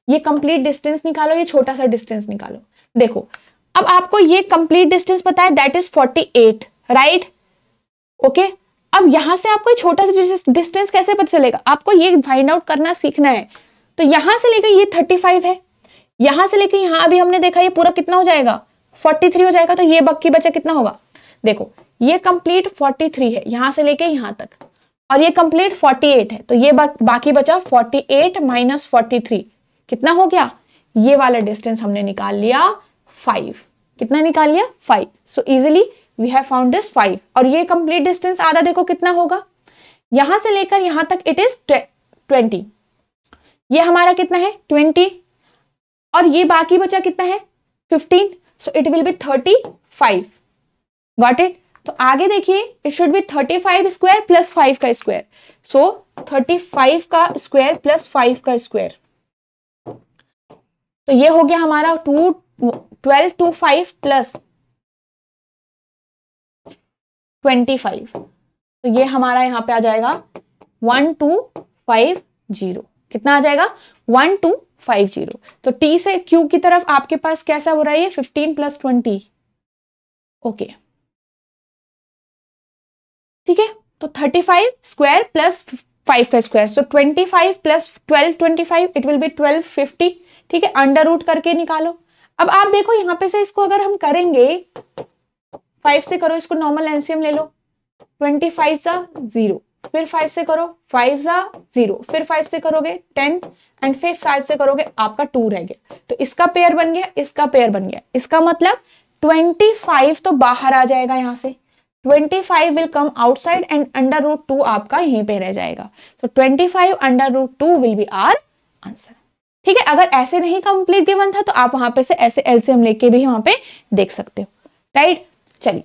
ये कंप्लीट डिस्टेंस निकालो ये छोटा सा डिस्टेंस निकालो देखो अब आपको ये कंप्लीट डिस्टेंस पता है that is eight right okay अब यहां से आपको छोटा सा डिस्टेंस कैसे पता चलेगा आपको ये फाइंड आउट करना सीखना है तो यहां से लेकर ये थर्टी फाइव है यहां से लेकर यहां अभी हमने देखा ये पूरा कितना हो जाएगा फोर्टी थ्री हो जाएगा तो ये बक्की बचा कितना होगा देखो ये कंप्लीट फोर्टी थ्री है यहां से लेके यहां तक और ये कंप्लीट फोर्टी एट है तो ये बा, बाकी बचा forty eight minus forty three कितना हो गया ये वाला डिस्टेंस हमने निकाल लिया फाइव कितना निकाल लिया five so easily we have found this five और ये कंप्लीट डिस्टेंस आधा देखो कितना होगा यहां से लेकर यहां तक इट इज ट्वेंटी ये हमारा कितना है ट्वेंटी और ये बाकी बचा कितना है fifteen so it will be thirty five what it तो आगे देखिए it should be thirty five square plus five का स्क्वायर सो थर्टी फाइव का स्क्वायर प्लस फाइव का स्क्वायर तो ये हो गया हमारा two twelve two five plus twenty five तो ये हमारा यहाँ पे आ जाएगा वन टू फाइव जीरो कितना आ जाएगा वन टू फाइव जीरो तो टी से क्यू की तरफ आपके पास कैसा हो रहा है ये फिफ्टीन प्लस ट्वेंटी ओके ठीक है तो thirty five square plus five का square so twenty five plus twelve twenty five it will be twelve fifty ठीक है अंडर रूट करके निकालो अब आप देखो यहां पे से इसको अगर हम करेंगे फाइव से करो इसको नॉर्मल एनसीएम ले लो ट्वेंटी फाइव सा जीरो फिर फाइव से करो फाइव सा जीरो फिर फाइव से करोगे टेन एंड फिर फाइव से करोगे आपका टू रह गया तो इसका पेयर बन गया इसका पेयर बन गया इसका मतलब ट्वेंटी फाइव तो बाहर आ जाएगा यहाँ से twenty five will come outside and under root two आपका यहीं पे रह जाएगा तो twenty five under root two will be our answer ठीक है अगर ऐसे नहीं कम्प्लीट गिवन था तो आप वहां पे से ऐसे एलसीएम लेके भी वहां पे देख सकते हो राइट चलिए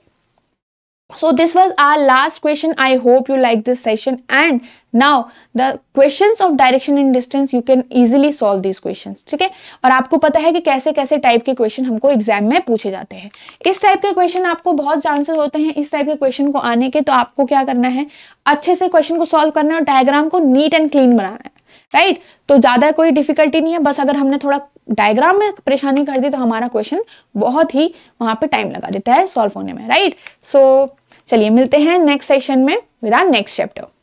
so this was our last question I hope you like this session and now the question of direction in distance you can easily solve this question ठीक है और आपको पता है कि कैसे कैसे टाइप के क्वेश्चन हमको एग्जाम में पूछे जाते हैं इस टाइप के क्वेश्चन आपको बहुत चांसेस होते हैं इस टाइप के क्वेश्चन को आने के तो आपको क्या करना है अच्छे से क्वेश्चन को सॉल्व करना है और डायग्राम को नीट एंड क्लीन बनाना है राइट right? तो ज़्यादा कोई डिफिकल्टी नहीं है बस अगर हमने थोड़ा डायग्राम में परेशानी कर दी तो हमारा क्वेश्चन बहुत ही वहां पे टाइम लगा देता है सॉल्व होने में राइट सो so, चलिए मिलते हैं नेक्स्ट सेशन में विद नेक्स्ट चैप्टर